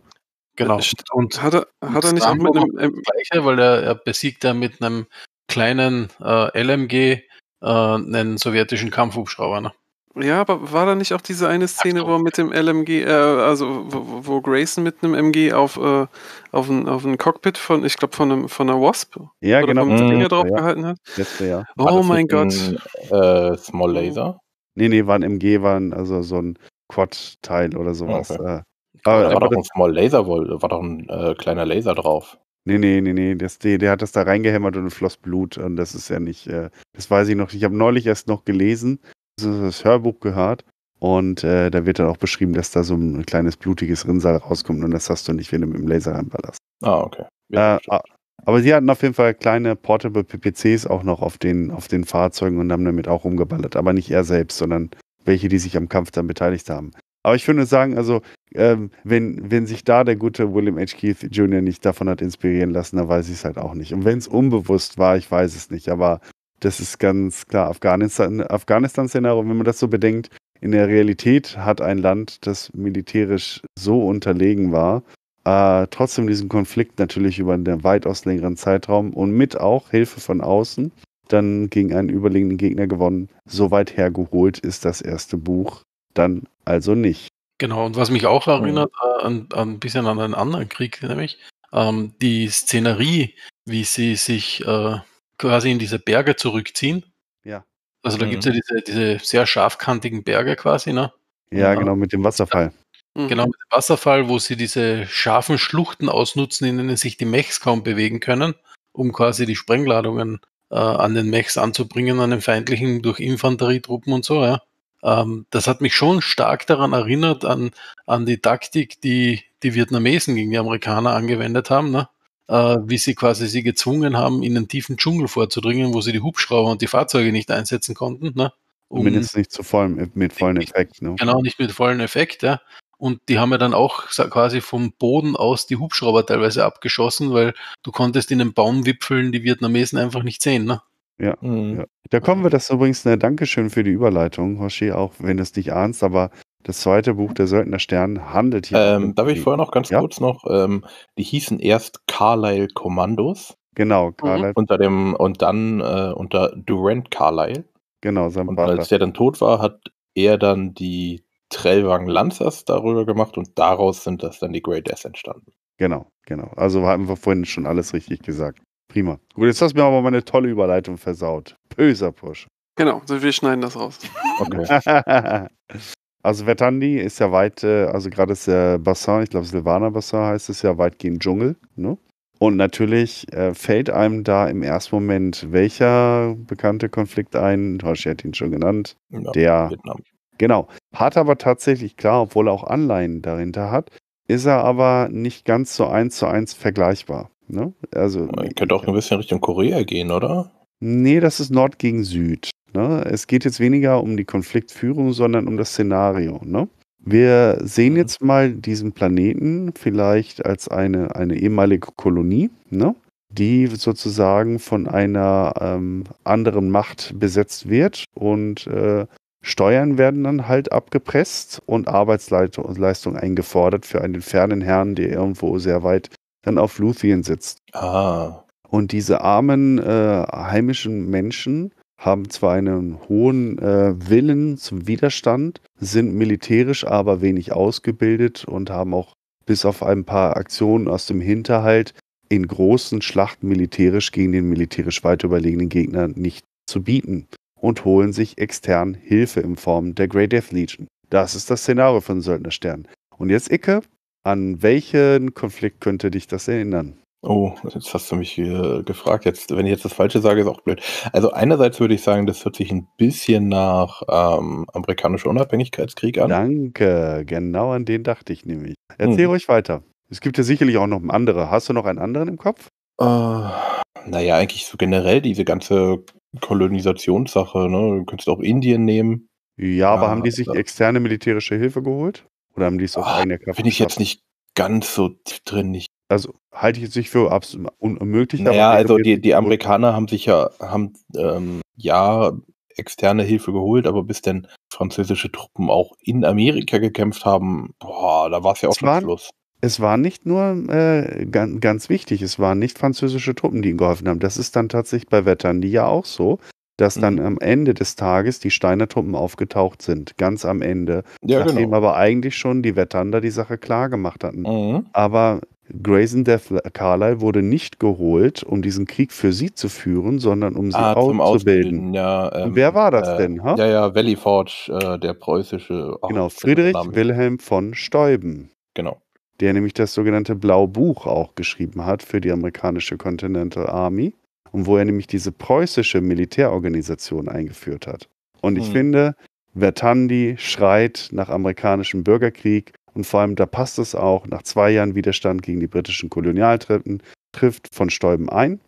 Genau. Und hat er, hat er nicht auch mit einem. Ähm, Gleiche, weil er, er besiegt ja mit einem kleinen äh, LMG äh, einen sowjetischen Kampfhubschrauber. Ne? Ja, aber war da nicht auch diese eine Szene, wo er mit dem LMG, äh, also wo, wo, Grayson mit einem MG auf, äh, auf, ein, auf ein Cockpit von, ich glaube, von, von einer Wasp ja, oder genau. vom Finger mhm. drauf ja. gehalten hat? Letzte, ja. Oh mein Gott. Ein, äh, Small Laser? Nee, nee, war ein MG, war ein, also so ein Quad-Teil oder sowas. Okay. Äh, Ah, da äh, war doch ein Small Laser, war doch ein äh, kleiner Laser drauf. Nee, nee, nee, nee. Das, der, der hat das da reingehämmert und floss Blut. Und das ist ja nicht, äh, das weiß ich noch. Ich habe neulich erst noch gelesen, das Hörbuch gehört. Und äh, da wird dann auch beschrieben, dass da so ein kleines blutiges Rinnsal rauskommt und das hast du nicht, wenn du mit dem Laser reinballerst. Ah, okay. Ja, äh, aber sie hatten auf jeden Fall kleine Portable PPCs auch noch auf den, auf den Fahrzeugen und haben damit auch rumgeballert. Aber nicht er selbst, sondern welche, die sich am Kampf dann beteiligt haben. Aber ich würde sagen, also, ähm, wenn, wenn sich da der gute William H. Keith Jr. nicht davon hat inspirieren lassen, dann weiß ich es halt auch nicht. Und wenn es unbewusst war, ich weiß es nicht. Aber das ist ganz klar Afghanistan-Szenario. Afghanistan wenn man das so bedenkt, in der Realität hat ein Land, das militärisch so unterlegen war, äh, trotzdem diesen Konflikt natürlich über einen weitaus längeren Zeitraum und mit auch Hilfe von außen dann gegen einen überlegenen Gegner gewonnen. So weit hergeholt ist das erste Buch dann also nicht. Genau, und was mich auch hm. erinnert, äh, an, an ein bisschen an einen anderen Krieg, nämlich ähm, die Szenerie, wie sie sich äh, quasi in diese Berge zurückziehen. Ja. Also da mhm. gibt es ja diese, diese, sehr scharfkantigen Berge quasi, ne? Ja, und, genau, mit dem Wasserfall. Ja, mhm. genau, mit dem Wasserfall, wo sie diese scharfen Schluchten ausnutzen, in denen sich die Mechs kaum bewegen können, um quasi die Sprengladungen äh, an den Mechs anzubringen, an den feindlichen durch Infanterietruppen und so, ja ähm, das hat mich schon stark daran erinnert, an, an die Taktik, die die Vietnamesen gegen die Amerikaner angewendet haben, ne? äh, wie sie quasi sie gezwungen haben, in den tiefen Dschungel vorzudringen, wo sie die Hubschrauber und die Fahrzeuge nicht einsetzen konnten. Ne? Um, Mindestens nicht zu vollem, mit vollem Effekt. Ne? Genau, nicht mit vollem Effekt. Ja? Und die haben ja dann auch quasi vom Boden aus die Hubschrauber teilweise abgeschossen, weil du konntest in den Baumwipfeln die Vietnamesen einfach nicht sehen. Ne? Ja, mhm. ja, Da kommen wir das ist übrigens, eine Dankeschön für die Überleitung, Hoshi, auch wenn du es nicht ahnst, aber das zweite Buch, Der Söldner Stern, handelt hier. Ähm, darf ich vorher noch ganz ja? kurz noch, ähm, die hießen erst Carlyle Kommandos. Genau, mhm. Carlyle. Mhm. Unter dem, und dann äh, unter Durant Carlyle. Genau, sein Und Vater. als der dann tot war, hat er dann die Trellwang Lanzers darüber gemacht und daraus sind das dann die Great Deaths entstanden. Genau, genau. Also haben wir vorhin schon alles richtig gesagt. Prima. Gut, jetzt hast du mir aber meine tolle Überleitung versaut. Böser Push. Genau, wir schneiden das raus. Okay. [laughs] also Vertandi ist ja weit, äh, also gerade ist der Bassin, ich glaube Silvaner Bassin heißt es ja weitgehend Dschungel, ne? Und natürlich äh, fällt einem da im ersten Moment welcher bekannte Konflikt ein? Toshi hat ihn schon genannt. Ja, der Vietnam. Genau. Hat aber tatsächlich, klar, obwohl er auch Anleihen dahinter hat, ist er aber nicht ganz so eins zu eins vergleichbar. Ne? Also, Man könnte auch ein bisschen Richtung Korea gehen, oder? Nee, das ist Nord gegen Süd. Ne? Es geht jetzt weniger um die Konfliktführung, sondern um das Szenario. Ne? Wir sehen mhm. jetzt mal diesen Planeten vielleicht als eine, eine ehemalige Kolonie, ne? die sozusagen von einer ähm, anderen Macht besetzt wird und äh, Steuern werden dann halt abgepresst und Arbeitsleistung eingefordert für einen fernen Herrn, der irgendwo sehr weit dann auf Luthien sitzt. Ah. Und diese armen äh, heimischen Menschen haben zwar einen hohen äh, Willen zum Widerstand, sind militärisch aber wenig ausgebildet und haben auch bis auf ein paar Aktionen aus dem Hinterhalt in großen Schlachten militärisch gegen den militärisch weit überlegenen Gegner nicht zu bieten und holen sich extern Hilfe in Form der Grey Death Legion. Das ist das Szenario von Söldnerstern. Und jetzt, Icke, an welchen Konflikt könnte dich das erinnern? Oh, jetzt hast du mich äh, gefragt. Jetzt, wenn ich jetzt das Falsche sage, ist auch blöd. Also einerseits würde ich sagen, das hört sich ein bisschen nach ähm, amerikanischer Unabhängigkeitskrieg an. Danke, genau an den dachte ich nämlich. Erzähl hm. ruhig weiter. Es gibt ja sicherlich auch noch andere. Hast du noch einen anderen im Kopf? Äh, naja, eigentlich so generell diese ganze Kolonisationssache. Ne? Du könntest auch Indien nehmen. Ja, aber ah, haben die sich externe militärische Hilfe geholt? Oder am liebsten auf oh, ah, eigene Kraft. Bin ich jetzt nicht ganz so drin. Nicht. Also halte ich jetzt nicht für absolut unmöglich. Naja, also die, die Amerikaner haben sich ja, haben ähm, ja externe Hilfe geholt, aber bis denn französische Truppen auch in Amerika gekämpft haben, boah, da war es ja auch schon Schluss. Es war nicht nur äh, ganz, ganz wichtig, es waren nicht französische Truppen, die ihnen geholfen haben. Das ist dann tatsächlich bei Wettern, die ja auch so dass dann mhm. am Ende des Tages die Steiner-Truppen aufgetaucht sind, ganz am Ende. Ja, nachdem genau. aber eigentlich schon die Wettander die Sache klar gemacht hatten. Mhm. Aber Grayson Death Carlyle wurde nicht geholt, um diesen Krieg für sie zu führen, sondern um sie ah, auszubilden. Ja, ähm, wer war das äh, denn? Ha? Ja, ja, Valley Forge, äh, der preußische. Oh, genau, Friedrich Wilhelm von Steuben. Genau. Der nämlich das sogenannte Blaubuch auch geschrieben hat für die amerikanische Continental Army und wo er nämlich diese preußische Militärorganisation eingeführt hat. Und ich hm. finde, Vertandi schreit nach amerikanischem Bürgerkrieg und vor allem da passt es auch nach zwei Jahren Widerstand gegen die britischen Kolonialtreppen trifft von Stäuben ein.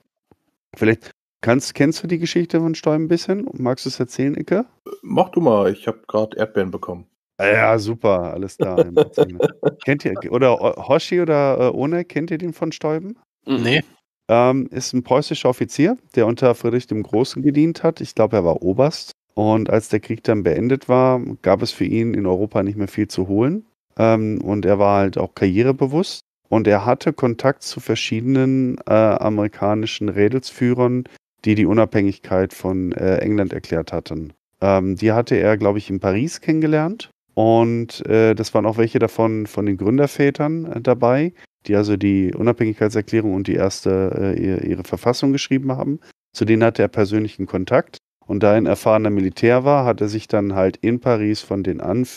Vielleicht kannst, kennst du die Geschichte von Stäuben ein bisschen? Magst du es erzählen, Icke? Äh, mach du mal, ich habe gerade Erdbeeren bekommen. Ja, super, alles da. [laughs] kennt ihr, oder Hoshi oder äh, Ohne, kennt ihr den von Stäuben? Nee ähm, ist ein preußischer Offizier, der unter Friedrich dem Großen gedient hat. Ich glaube, er war Oberst. Und als der Krieg dann beendet war, gab es für ihn in Europa nicht mehr viel zu holen. Ähm, und er war halt auch karrierebewusst. Und er hatte Kontakt zu verschiedenen äh, amerikanischen Redelsführern, die die Unabhängigkeit von äh, England erklärt hatten. Ähm, die hatte er, glaube ich, in Paris kennengelernt. Und äh, das waren auch welche davon von den Gründervätern äh, dabei die also die Unabhängigkeitserklärung und die erste äh, ihre Verfassung geschrieben haben. Zu denen hatte er persönlichen Kontakt. Und da er ein erfahrener Militär war, hat er sich dann halt in Paris von denen anheuern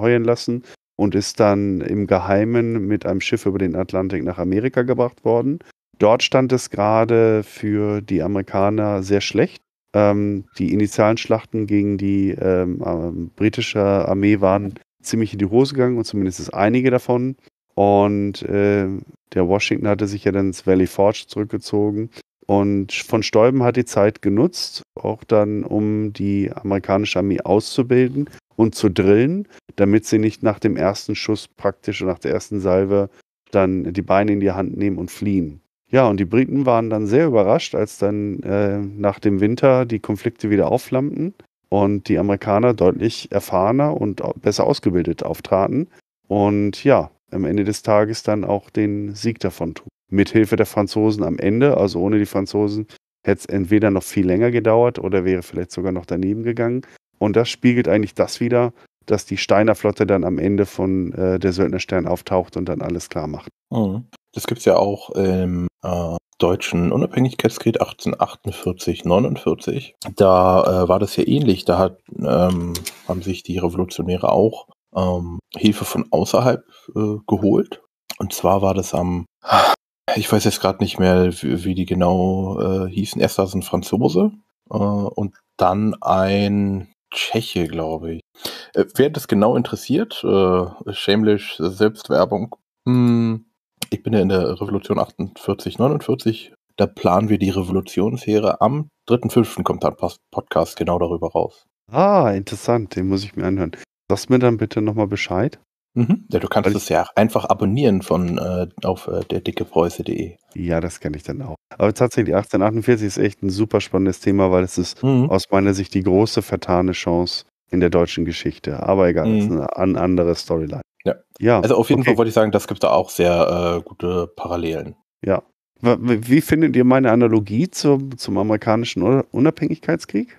äh, äh lassen und ist dann im Geheimen mit einem Schiff über den Atlantik nach Amerika gebracht worden. Dort stand es gerade für die Amerikaner sehr schlecht. Ähm, die initialen Schlachten gegen die ähm, äh, britische Armee waren ziemlich in die Hose gegangen und zumindest einige davon. Und äh, der Washington hatte sich ja dann ins Valley Forge zurückgezogen. Und von Stäuben hat die Zeit genutzt, auch dann, um die amerikanische Armee auszubilden und zu drillen, damit sie nicht nach dem ersten Schuss praktisch oder nach der ersten Salve dann die Beine in die Hand nehmen und fliehen. Ja, und die Briten waren dann sehr überrascht, als dann äh, nach dem Winter die Konflikte wieder aufflammten und die Amerikaner deutlich erfahrener und besser ausgebildet auftraten. Und ja, am Ende des Tages dann auch den Sieg davon trug. Mithilfe der Franzosen am Ende, also ohne die Franzosen, hätte es entweder noch viel länger gedauert oder wäre vielleicht sogar noch daneben gegangen. Und das spiegelt eigentlich das wieder, dass die Steiner Flotte dann am Ende von äh, der Söldnerstern auftaucht und dann alles klar macht. Mhm. Das gibt es ja auch im äh, deutschen Unabhängigkeitskrieg 1848, 49. Da äh, war das ja ähnlich. Da hat, ähm, haben sich die Revolutionäre auch ähm, Hilfe von außerhalb äh, geholt. Und zwar war das am, ich weiß jetzt gerade nicht mehr, wie, wie die genau äh, hießen. Erst war es ein Franzose äh, und dann ein Tscheche, glaube ich. Äh, wer das genau interessiert, äh, shameless Selbstwerbung. Hm, ich bin ja in der Revolution 48, 49. Da planen wir die Revolutionsheere. Am 3.5. kommt dann ein Podcast genau darüber raus. Ah, interessant. Den muss ich mir anhören. Sagst mir dann bitte nochmal Bescheid. Mhm. Ja, du kannst es ja einfach abonnieren von äh, auf äh, derdickebräuse.de. Ja, das kenne ich dann auch. Aber tatsächlich, 1848 ist echt ein super spannendes Thema, weil es ist mhm. aus meiner Sicht die große vertane Chance in der deutschen Geschichte. Aber egal, mhm. das ist mhm. eine, eine andere Storyline. Ja. ja. Also auf jeden okay. Fall wollte ich sagen, das gibt da auch sehr äh, gute Parallelen. Ja. Wie findet ihr meine Analogie zum, zum amerikanischen Unabhängigkeitskrieg?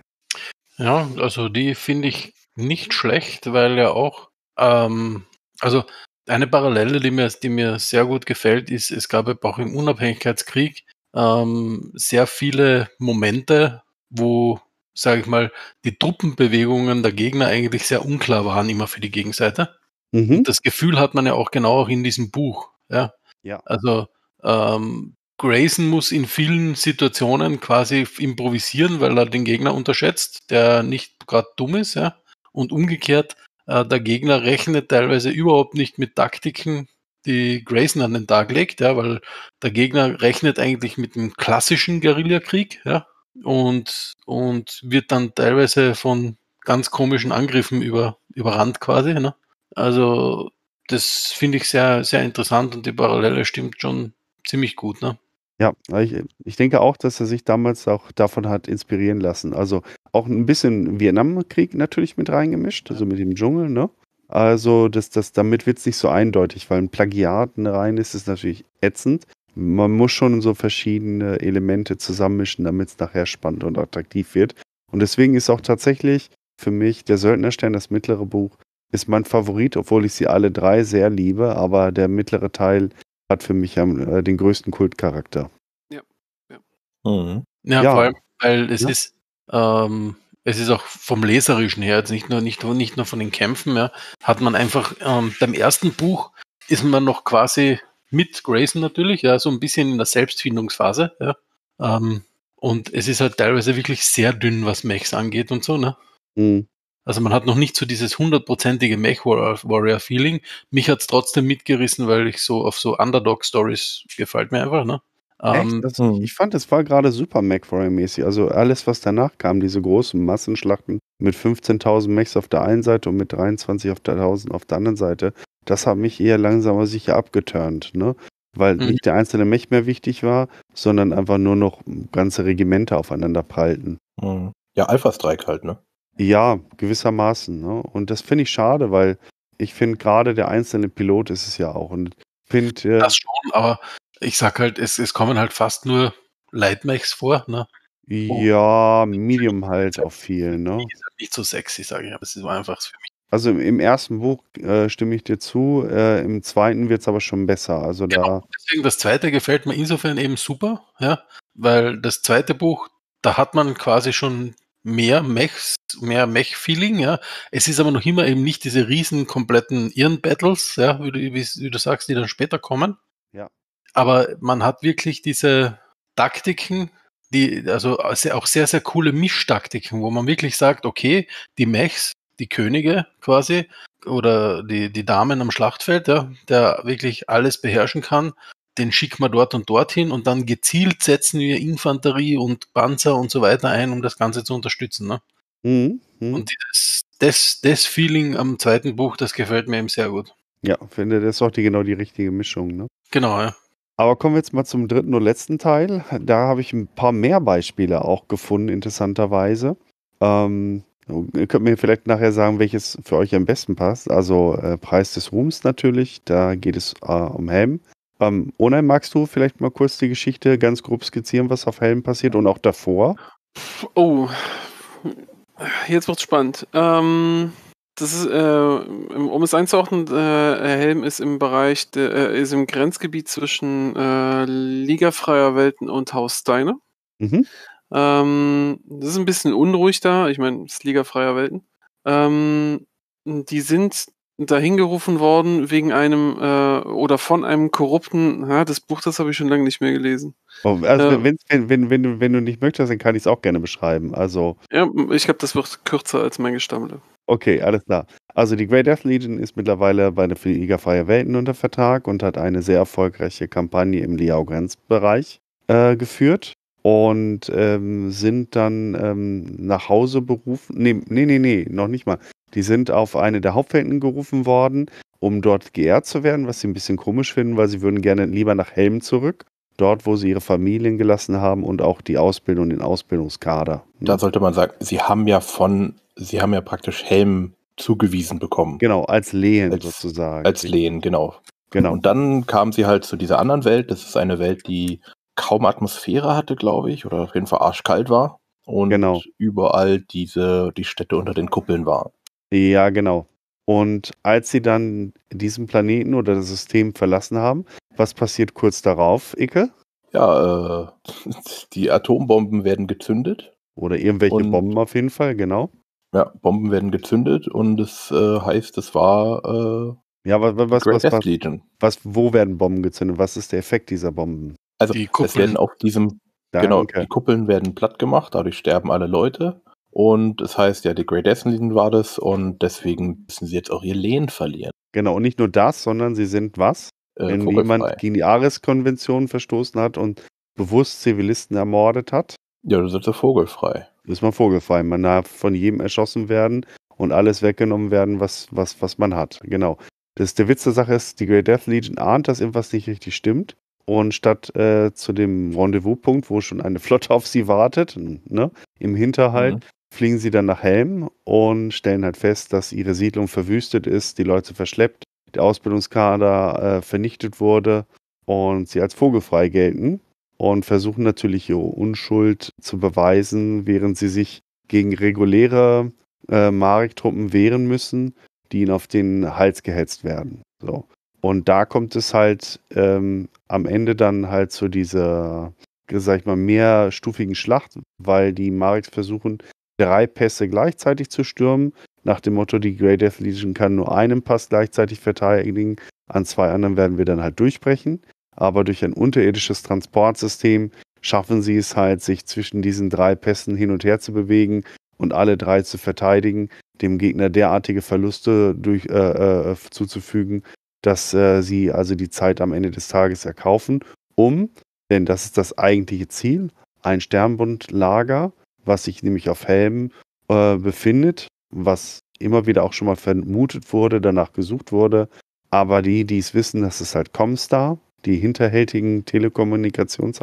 Ja, also die finde ich nicht schlecht, weil ja auch, ähm, also eine Parallele, die mir, die mir sehr gut gefällt, ist, es gab auch im Unabhängigkeitskrieg ähm, sehr viele Momente, wo, sage ich mal, die Truppenbewegungen der Gegner eigentlich sehr unklar waren, immer für die Gegenseite. Mhm. Das Gefühl hat man ja auch genau auch in diesem Buch. Ja. ja. Also ähm, Grayson muss in vielen Situationen quasi improvisieren, weil er den Gegner unterschätzt, der nicht gerade dumm ist, ja und umgekehrt, äh, der Gegner rechnet teilweise überhaupt nicht mit Taktiken, die Grayson an den Tag legt, ja, weil der Gegner rechnet eigentlich mit dem klassischen Guerillakrieg, ja, und, und wird dann teilweise von ganz komischen Angriffen über, überrannt quasi, ne? Also, das finde ich sehr, sehr interessant und die Parallele stimmt schon ziemlich gut, ne? Ja, ich, ich denke auch, dass er sich damals auch davon hat inspirieren lassen. Also auch ein bisschen Vietnamkrieg natürlich mit reingemischt, also mit dem Dschungel, ne? Also, das, das, damit wird es nicht so eindeutig, weil ein Plagiat rein ist, ist natürlich ätzend. Man muss schon so verschiedene Elemente zusammenmischen, damit es nachher spannend und attraktiv wird. Und deswegen ist auch tatsächlich für mich der Söldnerstern, das mittlere Buch, ist mein Favorit, obwohl ich sie alle drei sehr liebe, aber der mittlere Teil hat für mich äh, den größten Kultcharakter. Ja, ja. Mhm. ja, ja. vor allem, weil es ja. ist, ähm, es ist auch vom leserischen her, jetzt nicht nur, nicht, nicht nur von den Kämpfen, ja, hat man einfach ähm, beim ersten Buch ist man noch quasi mit Grayson natürlich, ja, so ein bisschen in der Selbstfindungsphase, ja. Ähm, und es ist halt teilweise wirklich sehr dünn, was Mechs angeht und so, ne? Mhm. Also man hat noch nicht so dieses hundertprozentige Mech-Warrior-Feeling. Mich hat es trotzdem mitgerissen, weil ich so auf so Underdog-Stories gefällt mir einfach, ne? Ähm, das, hm. ich fand, es war gerade super MacFarlane-mäßig. Also alles, was danach kam, diese großen Massenschlachten mit 15.000 Mechs auf der einen Seite und mit 23 auf der anderen Seite, das hat mich eher langsam aber sicher abgeturnt, ne? Weil mhm. nicht der einzelne Mech mehr wichtig war, sondern einfach nur noch ganze Regimente aufeinander prallten. Mhm. Ja, Alpha-Strike halt, ne? Ja, gewissermaßen. Ne? Und das finde ich schade, weil ich finde, gerade der einzelne Pilot ist es ja auch. Und find, äh, das schon, aber ich sag halt, es, es kommen halt fast nur Lightmechs vor. Ne? Ja, Medium halt auf vielen. Ne? nicht so sexy, sage ich, aber es ist einfach für mich. Also im, im ersten Buch äh, stimme ich dir zu, äh, im zweiten wird es aber schon besser. Also genau, da deswegen das zweite gefällt mir insofern eben super, ja, weil das zweite Buch, da hat man quasi schon mehr Mechs, mehr Mech-Feeling, ja. Es ist aber noch immer eben nicht diese riesen kompletten Irren-Battles, ja, wie du, wie, wie du, sagst, die dann später kommen. Ja. Aber man hat wirklich diese Taktiken, die, also auch sehr, sehr coole Mischtaktiken, wo man wirklich sagt, okay, die Mechs, die Könige quasi, oder die, die Damen am Schlachtfeld, ja, der wirklich alles beherrschen kann, den schicken wir dort und dorthin und dann gezielt setzen wir Infanterie und Panzer und so weiter ein, um das Ganze zu unterstützen. Ne? Mhm, mh. Und dieses, das, das Feeling am zweiten Buch, das gefällt mir eben sehr gut. Ja, finde, das ist auch die, genau die richtige Mischung. Ne? Genau, ja. Aber kommen wir jetzt mal zum dritten und letzten Teil. Da habe ich ein paar mehr Beispiele auch gefunden, interessanterweise. Ähm, ihr könnt mir vielleicht nachher sagen, welches für euch am besten passt. Also äh, Preis des Ruhms natürlich, da geht es äh, um Helm. Ähm, Ohne magst du vielleicht mal kurz die Geschichte ganz grob skizzieren, was auf Helm passiert und auch davor? Oh, jetzt wird's spannend. Ähm, das ist, äh, um es einzuordnen, äh, Helm ist im Bereich, äh, ist im Grenzgebiet zwischen äh, Liga Freier Welten und Haus Steiner. Mhm. Ähm, das ist ein bisschen unruhig da. Ich meine, es ist Liga Freier Welten. Ähm, die sind dahin gerufen worden wegen einem äh, oder von einem korrupten, ha, das Buch, das habe ich schon lange nicht mehr gelesen. Oh, also äh, wenn, wenn, wenn, wenn, du nicht möchtest, dann kann ich es auch gerne beschreiben. Also, ja, ich glaube, das wird kürzer als mein Gestammel. Okay, alles klar. Also die Great Death Legion ist mittlerweile bei der Liga Freie Welten unter Vertrag und hat eine sehr erfolgreiche Kampagne im Liao-Grenzbereich äh, geführt und ähm, sind dann ähm, nach Hause berufen. Nee, nee, nee, nee, noch nicht mal. Die sind auf eine der Hauptwelten gerufen worden, um dort geehrt zu werden, was sie ein bisschen komisch finden, weil sie würden gerne lieber nach Helm zurück, dort, wo sie ihre Familien gelassen haben und auch die Ausbildung, den Ausbildungskader. Hm. Da sollte man sagen, sie haben ja von, sie haben ja praktisch Helm zugewiesen bekommen. Genau, als Lehen als, sozusagen. Als Lehen, genau. Genau. Und dann kamen sie halt zu dieser anderen Welt. Das ist eine Welt, die kaum Atmosphäre hatte, glaube ich, oder auf jeden Fall arschkalt war. Und genau. überall diese, die Städte unter den Kuppeln waren. Ja, genau. Und als sie dann diesen Planeten oder das System verlassen haben, was passiert kurz darauf, Icke? Ja, äh, [laughs] die Atombomben werden gezündet. Oder irgendwelche und, Bomben auf jeden Fall, genau. Ja, Bomben werden gezündet und es äh, heißt, es war äh, ja, was, was, was, was, was, wo werden Bomben gezündet? Was ist der Effekt dieser Bomben? Also die Kuppeln. es werden auf diesem, Danke. genau, die Kuppeln werden platt gemacht, dadurch sterben alle Leute. Und es das heißt ja, die Great Essenin war das und deswegen müssen sie jetzt auch ihr Lehen verlieren. Genau, und nicht nur das, sondern sie sind was? Äh, Wenn jemand gegen die Ares-Konvention verstoßen hat und bewusst Zivilisten ermordet hat? Ja, du sind ja vogelfrei. Du bist mal vogelfrei. Man darf von jedem erschossen werden und alles weggenommen werden, was, was, was man hat. Genau. Das, der Witz der Sache ist, die Great Death Legion ahnt, dass irgendwas nicht richtig stimmt und statt äh, zu dem Rendezvous-Punkt, wo schon eine Flotte auf sie wartet, ne, im Hinterhalt, mhm. fliegen sie dann nach Helm und stellen halt fest, dass ihre Siedlung verwüstet ist, die Leute verschleppt, der Ausbildungskader äh, vernichtet wurde und sie als vogelfrei gelten und versuchen natürlich ihre Unschuld zu beweisen, während sie sich gegen reguläre äh, Marek-Truppen wehren müssen, die ihnen auf den Hals gehetzt werden. So. Und da kommt es halt ähm, am Ende dann halt zu dieser, sag ich mal, mehrstufigen Schlacht, weil die Marx versuchen, drei Pässe gleichzeitig zu stürmen. Nach dem Motto, die Great Death Legion kann nur einen Pass gleichzeitig verteidigen. An zwei anderen werden wir dann halt durchbrechen. Aber durch ein unterirdisches Transportsystem schaffen sie es halt, sich zwischen diesen drei Pässen hin und her zu bewegen und alle drei zu verteidigen, dem Gegner derartige Verluste durch, äh, äh, zuzufügen, dass äh, sie also die Zeit am Ende des Tages erkaufen, um, denn das ist das eigentliche Ziel, ein Sternbundlager, was sich nämlich auf Helmen äh, befindet, was immer wieder auch schon mal vermutet wurde, danach gesucht wurde. Aber die, die es wissen, das ist halt Comstar, die hinterhältigen telekommunikations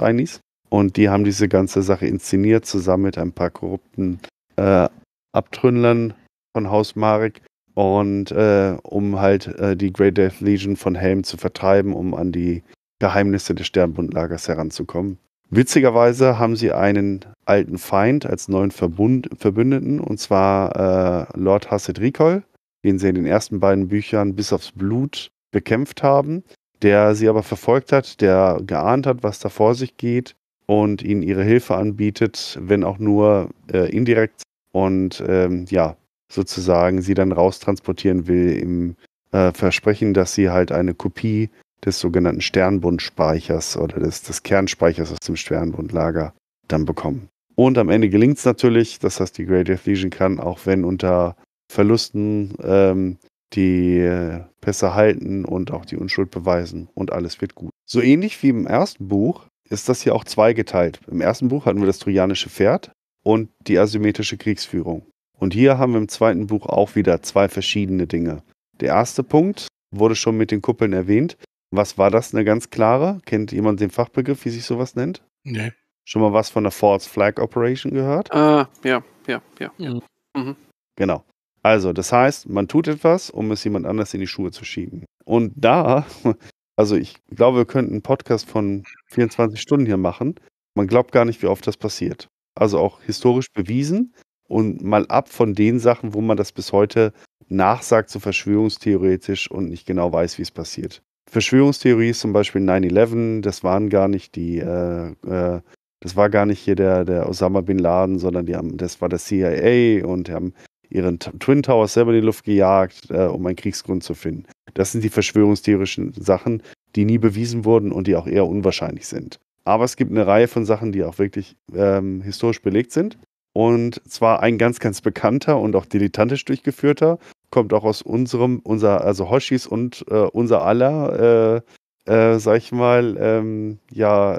Und die haben diese ganze Sache inszeniert, zusammen mit ein paar korrupten äh, Abtrünnlern von Haus Marek, und äh, um halt äh, die Great Death Legion von Helm zu vertreiben, um an die Geheimnisse des Sternbundlagers heranzukommen. Witzigerweise haben sie einen alten Feind als neuen Verbund, Verbündeten, und zwar äh, Lord Hasset Recall, den sie in den ersten beiden Büchern bis aufs Blut bekämpft haben, der sie aber verfolgt hat, der geahnt hat, was da vor sich geht und ihnen ihre Hilfe anbietet, wenn auch nur äh, indirekt. Und ähm, ja, sozusagen sie dann raustransportieren will im äh, Versprechen, dass sie halt eine Kopie des sogenannten Sternbundspeichers oder des, des Kernspeichers aus dem Sternbundlager dann bekommen. Und am Ende gelingt es natürlich, das heißt, die Great Death Legion kann, auch wenn unter Verlusten, ähm, die äh, Pässe halten und auch die Unschuld beweisen und alles wird gut. So ähnlich wie im ersten Buch ist das hier auch zweigeteilt. Im ersten Buch hatten wir das trojanische Pferd und die asymmetrische Kriegsführung. Und hier haben wir im zweiten Buch auch wieder zwei verschiedene Dinge. Der erste Punkt wurde schon mit den Kuppeln erwähnt. Was war das? Eine ganz klare? Kennt jemand den Fachbegriff, wie sich sowas nennt? Nee. Schon mal was von der False Flag Operation gehört? Ah, ja, ja, ja. ja. Mhm. mhm. Genau. Also, das heißt, man tut etwas, um es jemand anders in die Schuhe zu schieben. Und da, [laughs] also ich glaube, wir könnten einen Podcast von 24 Stunden hier machen. Man glaubt gar nicht, wie oft das passiert. Also auch historisch bewiesen, und mal ab von den Sachen, wo man das bis heute nachsagt, so verschwörungstheoretisch und nicht genau weiß, wie es passiert. Verschwörungstheorie ist zum Beispiel 9-11, das waren gar nicht die, äh, äh, das war gar nicht hier der, der Osama Bin Laden, sondern die haben, das war der CIA und die haben ihren Twin Towers selber in die Luft gejagt, äh, um einen Kriegsgrund zu finden. Das sind die verschwörungstheorischen Sachen, die nie bewiesen wurden und die auch eher unwahrscheinlich sind. Aber es gibt eine Reihe von Sachen, die auch wirklich ähm, historisch belegt sind und zwar ein ganz, ganz bekannter und auch dilettantisch durchgeführter, kommt auch aus unserem, unser, also Hoshis und äh, unser aller, äh, äh, sag ich mal, ähm, ja,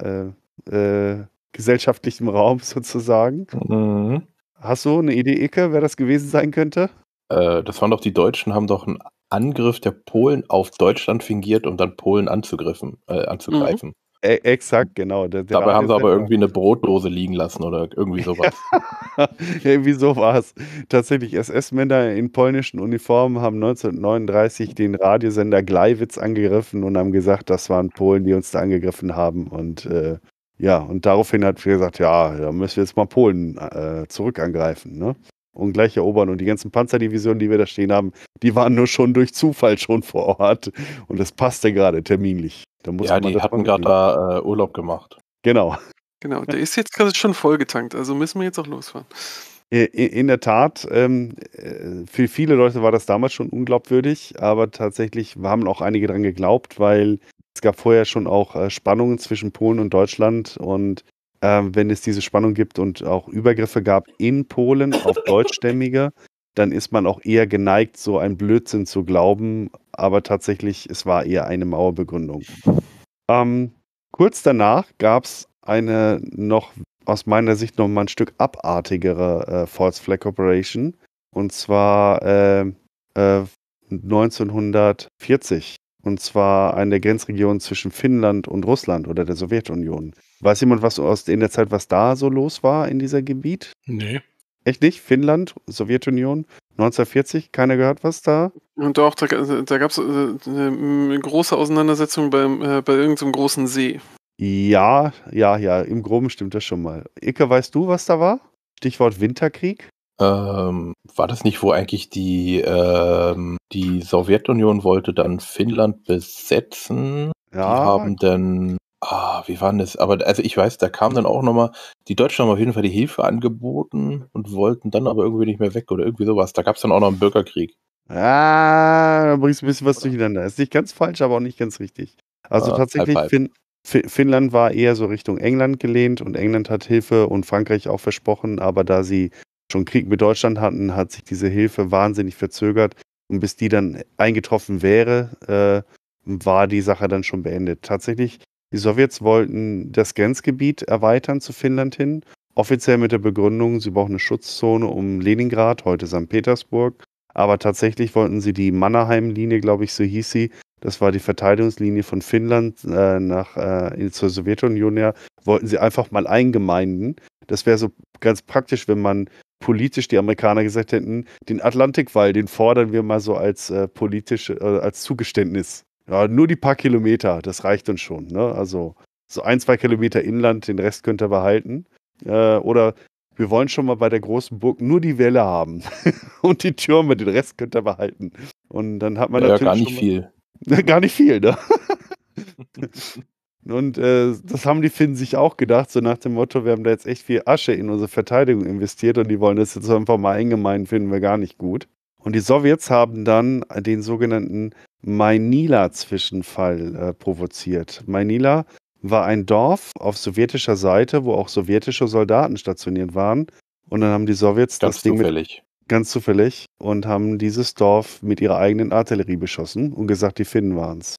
äh, äh, gesellschaftlichem Raum [laughs] sozusagen. Mhm. Hast du eine Idee, Ecke, wer das gewesen sein könnte? Äh, das waren doch die Deutschen, haben doch einen Angriff der Polen auf Deutschland fingiert, um dann Polen anzugreifen. anzugreifen. Mhm. E exakt, genau. Der, der Dabei haben sie halt aber irgendwie eine Brotdose liegen lassen oder irgendwie sowas. [laughs] irgendwie sowas. Tatsächlich, SS-Männer in polnischen Uniformen haben 1939 den Radiosender Gleiwitz angegriffen und haben gesagt, das waren Polen, die uns da angegriffen haben. Und äh, ja, und daraufhin hat wir gesagt, ja, da müssen wir jetzt mal Polen äh, zurückangreifen. Ne? und gleich erobern. Und die ganzen Panzerdivisionen, die wir da stehen haben, die waren nur schon durch Zufall schon vor Ort. Und das passte gerade terminlich. Da ja, die hatten gerade da äh, Urlaub gemacht. Genau. Genau, der ist jetzt gerade schon vollgetankt, also müssen wir jetzt auch losfahren. In der Tat, ähm, äh, für viele Leute war das damals schon unglaubwürdig, aber tatsächlich haben auch einige daran geglaubt, weil es gab vorher schon auch äh, Spannungen zwischen Polen und Deutschland und ähm, wenn es diese Spannung gibt und auch Übergriffe gab in Polen auf [laughs] Deutschstämmige, dann ist man auch eher geneigt, so ein Blödsinn zu glauben. Aber tatsächlich, es war eher eine Mauerbegründung. Ähm, kurz danach gab es eine noch aus meiner Sicht noch mal ein Stück abartigere äh, False Flag Operation. Und zwar äh, äh, 1940 und zwar an der Grenzregion zwischen Finnland und Russland oder der Sowjetunion. Weiß jemand was aus in der Zeit, was da so los war in diesem Gebiet? Nee. Echt nicht? Finnland, Sowjetunion, 1940, keiner gehört was da? Und doch, da, da gab äh, es eine große Auseinandersetzung beim, äh, bei irgendeinem so großen See. Ja, ja, ja, im Groben stimmt das schon mal. Icke, weißt du, was da war? Stichwort Winterkrieg? Ähm, war das nicht, wo eigentlich die, ähm, die Sowjetunion wollte dann Finnland besetzen? Ja. Die haben dann, ah, wie war denn das? Aber also ich weiß, da kam dann auch nochmal, die Deutschen haben auf jeden Fall die Hilfe angeboten und wollten dann aber irgendwie nicht mehr weg oder irgendwie sowas. Da gab es dann auch noch einen Bürgerkrieg. Ah, da bringst du ein bisschen was durcheinander. Ist nicht ganz falsch, aber auch nicht ganz richtig. Also ah, tatsächlich, halb, halb. Finn, Finnland war eher so Richtung England gelehnt und England hat Hilfe und Frankreich auch versprochen, aber da sie schon Krieg mit Deutschland hatten, hat sich diese Hilfe wahnsinnig verzögert. Und bis die dann eingetroffen wäre, äh, war die Sache dann schon beendet. Tatsächlich, die Sowjets wollten das Grenzgebiet erweitern zu Finnland hin. Offiziell mit der Begründung, sie brauchen eine Schutzzone um Leningrad, heute St. Petersburg. Aber tatsächlich wollten sie die Mannerheim-Linie, glaube ich, so hieß sie, das war die Verteidigungslinie von Finnland äh, nach, äh, zur Sowjetunion her, wollten sie einfach mal eingemeinden. Das wäre so ganz praktisch, wenn man politisch die Amerikaner gesagt hätten, den Atlantikwall, den fordern wir mal so als äh, politisch, äh, als Zugeständnis. Ja, nur die paar Kilometer, das reicht uns schon. Ne? Also so ein, zwei Kilometer Inland, den Rest könnt ihr behalten. Äh, oder wir wollen schon mal bei der großen Burg nur die Welle haben [laughs] und die Türme, den Rest könnt ihr behalten. Und dann hat man ja, natürlich. Ja, gar nicht viel. Mal, [laughs] gar nicht viel, ne? [laughs] Und äh, das haben die Finnen sich auch gedacht, so nach dem Motto, wir haben da jetzt echt viel Asche in unsere Verteidigung investiert und die wollen das jetzt einfach mal eingemein, finden wir gar nicht gut. Und die Sowjets haben dann den sogenannten Mainila-Zwischenfall äh, provoziert. Mainila war ein Dorf auf sowjetischer Seite, wo auch sowjetische Soldaten stationiert waren. Und dann haben die Sowjets ganz das Ding zufällig. Mit, ganz zufällig und haben dieses Dorf mit ihrer eigenen Artillerie beschossen und gesagt, die Finnen waren es.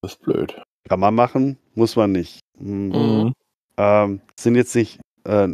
Das ist blöd. Kann man machen, muss man nicht. Mhm. mhm. Ähm, sind jetzt nicht äh,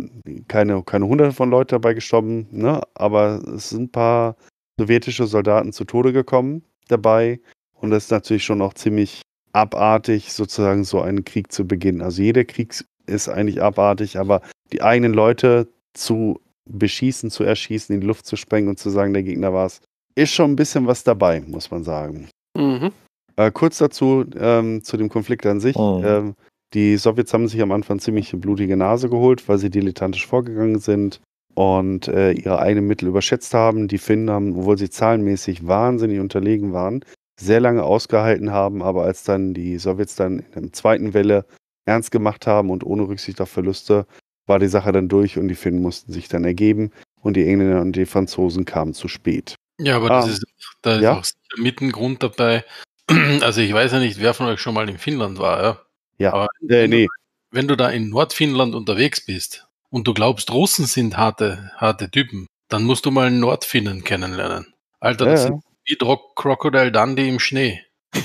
keine, keine hunderte von Leuten dabei gestorben, ne? aber es sind ein paar sowjetische Soldaten zu Tode gekommen dabei. Und das ist natürlich schon auch ziemlich abartig, sozusagen so einen Krieg zu beginnen. Also jeder Krieg ist eigentlich abartig, aber die eigenen Leute zu beschießen, zu erschießen, in die Luft zu sprengen und zu sagen, der Gegner war es, ist schon ein bisschen was dabei, muss man sagen. Mhm. Äh, kurz dazu, ähm, zu dem Konflikt an sich. Oh. Ähm, die Sowjets haben sich am Anfang ziemlich blutige Nase geholt, weil sie dilettantisch vorgegangen sind und äh, ihre eigenen Mittel überschätzt haben. Die Finnen haben, obwohl sie zahlenmäßig wahnsinnig unterlegen waren, sehr lange ausgehalten haben, aber als dann die Sowjets dann in der zweiten Welle ernst gemacht haben und ohne Rücksicht auf Verluste, war die Sache dann durch und die Finnen mussten sich dann ergeben und die Engländer und die Franzosen kamen zu spät. Ja, aber ah, das ähm, ist, da ist ja? auch sicher Grund dabei, [clears throat] Also ich weiß ja nicht, wer von euch schon mal in Finnland war, ja? Ja, Aber äh, nee. Wenn du da in Nordfinnland unterwegs bist und du glaubst, Russen sind harte, harte Typen, dann musst du mal einen Nordfinnen kennenlernen. Alter, das ja. sind wie Dro Crocodile Dundee im Schnee. [laughs]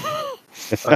Also,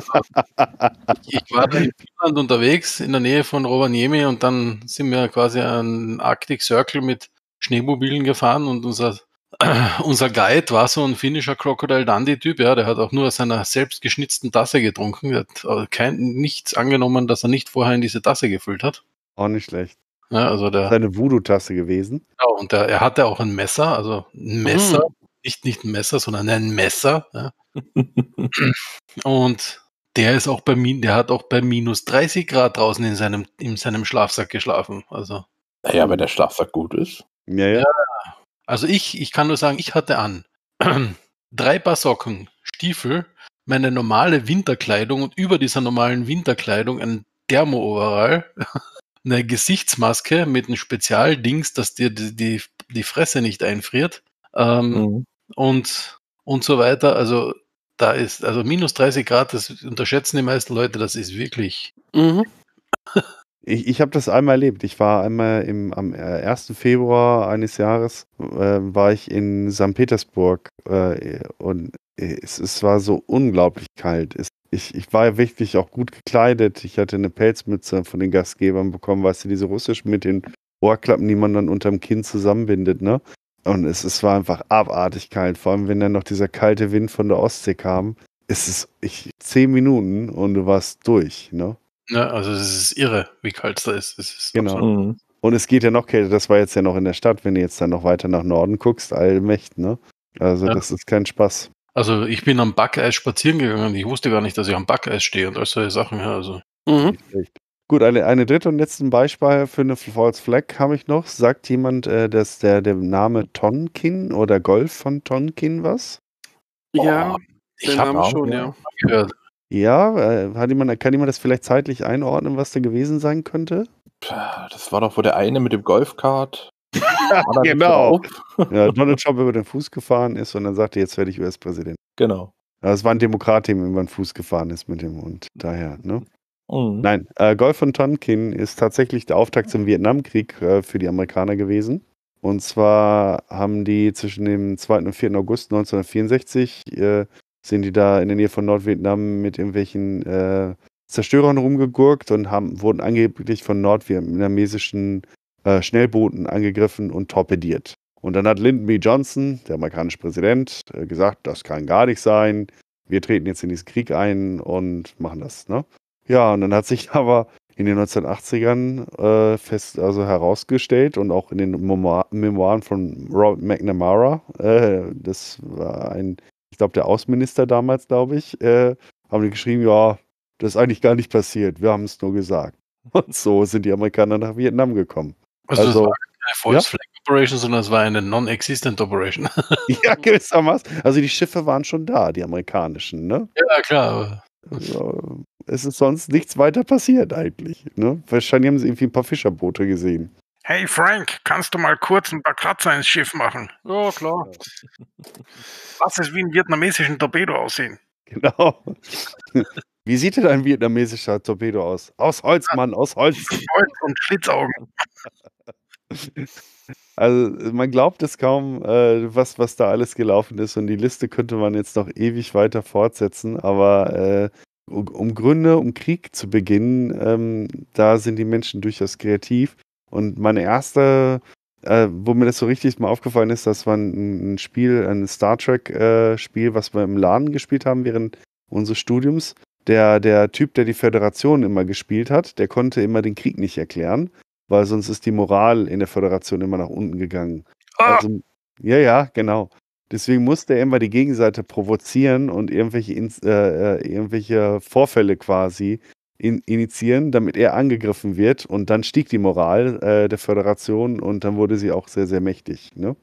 ich war da in Finnland unterwegs, in der Nähe von Rovaniemi und dann sind wir quasi einen Arctic Circle mit Schneemobilen gefahren und unser [clears throat] unser Guide war so ein finnischer Crocodile Dundee-Typ, ja, der hat auch nur aus seiner selbst geschnitzten Tasse getrunken, der hat kein, nichts angenommen, dass er nicht vorher in diese Tasse gefüllt hat. Auch nicht schlecht. Ja, also der, das Voodoo-Tasse gewesen. Genau, und der, er hatte auch ein Messer, also ein hm. Messer, mhm. nicht, nicht ein Messer, sondern ein Messer. Ja. [laughs] und der ist auch bei der hat auch bei minus 30 Grad draußen in seinem, in seinem Schlafsack geschlafen. Also. Naja, wenn der Schlafsack gut ist. Ja, ja. ja also ich, ich kann nur sagen, ich hatte an [clears throat] drei Paar Socken, Stiefel, meine normale Winterkleidung und über dieser normalen Winterkleidung ein Thermo-Overall, [laughs] eine Gesichtsmaske mit einem Spezialdings, dass dir die, die, die Fresse nicht einfriert ähm, mhm. und, und so weiter. Also da ist, also minus 30 Grad, das unterschätzen die meisten Leute, das ist wirklich. Mhm. [laughs] Ich, ich habe das einmal erlebt. Ich war einmal im, am 1. Äh, Februar eines Jahres, äh, war ich in St. Petersburg äh, und es, es, war so unglaublich kalt. Es, ich, ich war wirklich auch gut gekleidet. Ich hatte eine Pelzmütze von den Gastgebern bekommen, weißt du, diese russischen mit den Ohrklappen, die man dann unterm Kinn zusammenbindet, ne? Und es, es war einfach abartig kalt, vor allem wenn dann noch dieser kalte Wind von der Ostsee kam. Es ist ich, zehn Minuten und du warst durch, ne? Ja, ne, also es ist irre, wie kalt es da ist. ist genau. Mhm. Und es geht ja noch kälter, das war jetzt ja noch in der Stadt, wenn du jetzt dann noch weiter nach Norden guckst, allmächt, ne? Also ja. das ist kein Spaß. Also ich bin am Backeis spazieren gegangen und ich wusste gar nicht, dass ich am Backeis stehe und all solche Sachen. Ja, also. Mhm. Gut, eine, eine dritte und letzte Beispiel für eine False Flag habe ich noch. Sagt jemand, äh, dass der, der Name Tonkin oder Golf von Tonkin was? Ja, oh, ich habe schon, ja. Gehört. Ja, äh, hat jemand, kann jemand das vielleicht zeitlich einordnen, was da gewesen sein könnte? Das war doch wohl der eine mit dem Golfkart. genau. ja, Donald Trump über den Fuß gefahren ist und dann sagte, jetzt werde ich US-Präsident. Genau. Es war ein Demokrat, dem über den Fuß gefahren ist mit dem und daher, ne? Mhm. Nein, äh, Golf von Tonkin ist tatsächlich der Auftakt zum Vietnamkrieg äh, für die Amerikaner gewesen. Und zwar haben die zwischen dem 2. und 4. August 1964 äh, sind die da in der Nähe von Nordvietnam mit irgendwelchen äh, Zerstörern rumgegurkt und haben, wurden angeblich von nordvietnamesischen äh, Schnellbooten angegriffen und torpediert. Und dann hat Lyndon B. Johnson, der amerikanische Präsident, äh, gesagt, das kann gar nicht sein. Wir treten jetzt in diesen Krieg ein und machen das. Ne? Ja, und dann hat sich [laughs] aber in den 1980ern äh, fest also herausgestellt und auch in den Memoiren von Robert McNamara, äh, das war ein ich glaube, der Außenminister damals, glaube ich, äh, haben geschrieben, ja, das ist eigentlich gar nicht passiert, wir haben es nur gesagt. [laughs] Und so sind die Amerikaner nach Vietnam gekommen. Also, also das war keine False Flag Operation, sondern es war eine Non-Existent Operation. [laughs] ja, gewissermaßen. Also die Schiffe waren schon da, die amerikanischen, ne? Ja, klar. Also, es ist sonst nichts weiter passiert eigentlich. Ne? Wahrscheinlich haben sie irgendwie ein paar Fischerboote gesehen. Hey Frank, kannst du mal kurz ein paar Kratzer ins Schiff machen? Ja, klar. Lass [laughs] es wie einen vietnamesischen Torpedo aussehen. Genau. [laughs] Wie sieht denn ein vietnamesischer Torpedo aus? Aus Holz, Mann, aus Holz. Holz und Schlitzaugen. [laughs] Also man glaubt es kaum, äh, was, was da alles gelaufen ist und die Liste könnte man jetzt noch ewig weiter fortsetzen, aber äh, um Gründe, um Krieg zu beginnen, ähm, da sind die Menschen durchaus kreativ. Und meine erste, äh, wo mir das so richtig mal aufgefallen ist, das war ein Spiel, ein Star Trek-Spiel, äh, was wir im Laden gespielt haben während unseres Studiums, der, der Typ, der die Föderation immer gespielt hat, der konnte immer den Krieg nicht erklären, weil sonst ist die Moral in der Föderation immer nach unten gegangen. Ah! Also, ja, ja, genau. Deswegen musste er immer die Gegenseite provozieren und irgendwelche, äh, äh, irgendwelche Vorfälle quasi in, initiieren, damit er angegriffen wird. Und dann stieg die Moral äh, der Föderation und dann wurde sie auch sehr, sehr mächtig. Ne?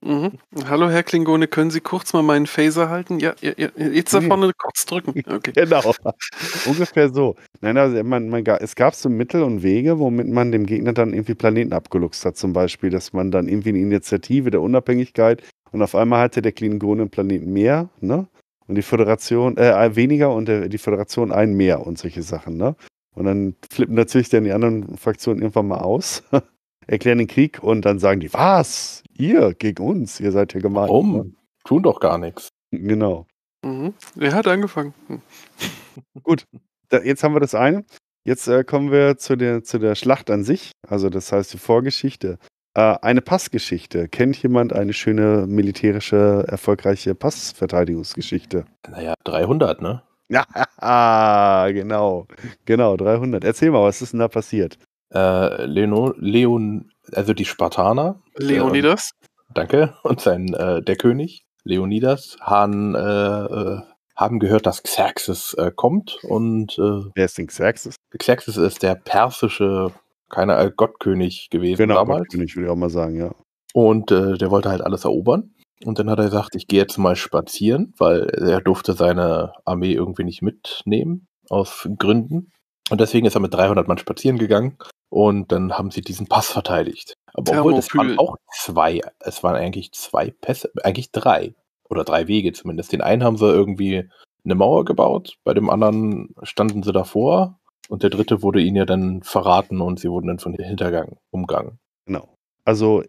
Mhm. Hallo Herr Klingone, können Sie kurz mal meinen Phaser halten? Ja, ja, ja jetzt da mhm. vorne kurz drücken. [laughs] Okay. genau, ungefähr so. Nein, also man, man, es gab so Mittel und Wege, womit man dem Gegner dann irgendwie Planeten abgeluchst hat, zum Beispiel, dass man dann irgendwie eine Initiative der Unabhängigkeit und auf einmal hatte der Klingone einen Planeten mehr, ne? Und die Föderation, äh, weniger und die Föderation ein mehr und solche Sachen, ne? Und dann flippen natürlich dann die anderen Fraktionen irgendwann mal aus, [laughs] erklären den Krieg und dann sagen die, was? Ihr gegen uns? Ihr seid ja gemein. Warum? Ne? Tun doch gar nichts. Genau. Mhm. Er hat angefangen. Hm. [laughs] Gut, da, jetzt haben wir das eine. Jetzt äh, kommen wir zu der, zu der Schlacht an sich, also das heißt die Vorgeschichte. Äh, eine Passgeschichte. Kennt jemand eine schöne militärische, erfolgreiche Passverteidigungsgeschichte? Naja, 300, ne? [laughs] Ja, genau. Genau, 300. Erzähl mal, was ist denn da passiert? Äh, Leno, Leon, also die Spartaner. Äh, Leonidas. Äh, danke. Und sein, äh, der König, Leonidas, haben, äh, haben gehört, dass Xerxes kommt und. Wer ist denn Xerxes? Xerxes ist der persische keine äh, Gottkönig gewesen genau, damals. Gottkönig würde ich auch mal sagen, ja. Und äh, der wollte halt alles erobern. Und dann hat er gesagt, ich gehe jetzt mal spazieren, weil er durfte seine Armee irgendwie nicht mitnehmen, aus Gründen. Und deswegen ist er mit 300 Mann spazieren gegangen und dann haben sie diesen Pass verteidigt. Aber obwohl, es waren auch zwei, es waren eigentlich zwei Pässe, eigentlich drei oder drei Wege zumindest. Den einen haben sie irgendwie eine Mauer gebaut, bei dem anderen standen sie davor und der dritte wurde ihnen ja dann verraten und sie wurden dann von Hintergang umgangen. Genau. Also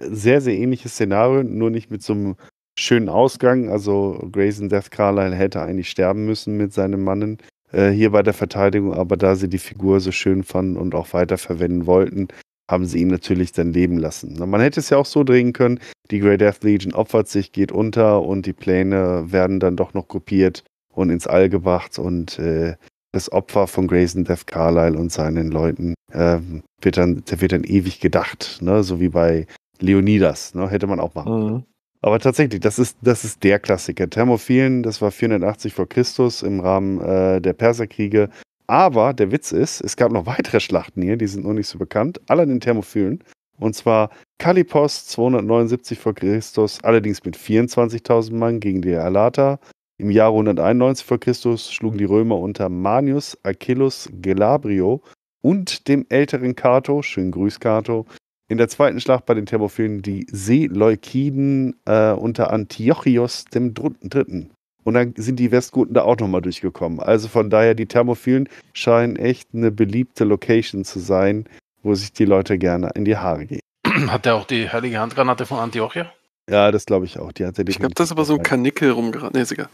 sehr, sehr ähnliches Szenario, nur nicht mit so einem schönen Ausgang. Also Grayson Death Carlyle hätte eigentlich sterben müssen mit seinem Mannen äh, hier bei der Verteidigung, aber da sie die Figur so schön fanden und auch weiterverwenden wollten, haben sie ihn natürlich dann leben lassen. Man hätte es ja auch so drehen können, die Grey Death Legion opfert sich, geht unter und die Pläne werden dann doch noch kopiert und ins All gebracht und äh, das Opfer von Grayson Death Carlyle und seinen Leuten äh, wird dann, da wird dann ewig gedacht, ne? so wie bei Leonidas, ne? hätte man auch machen mhm. Aber tatsächlich, das ist, das ist der Klassiker. Thermophilen, das war 480 vor Christus im Rahmen äh, der Perserkriege. Aber der Witz ist, es gab noch weitere Schlachten hier, die sind noch nicht so bekannt, alle den Thermophilen. Und zwar Kalipos 279 vor Christus, allerdings mit 24.000 Mann gegen die Alata. Im Jahre 191 v. Chr. schlugen die Römer unter Manius Achillus Gelabrio und dem älteren Cato, schönen Grüß Cato, in der zweiten Schlacht bei den Thermophilen die Seeleukiden äh, unter Antiochios dem Dritten. Und dann sind die Westgoten da auch nochmal durchgekommen. Also von daher, die Thermophilen scheinen echt eine beliebte Location zu sein, wo sich die Leute gerne in die Haare gehen. Hat er auch die heilige Handgranate von Antiochia? Ja, das glaube ich auch. Die hat ich glaube, das ist aber so ein Kanickel rumgerannt. Nee, ist egal.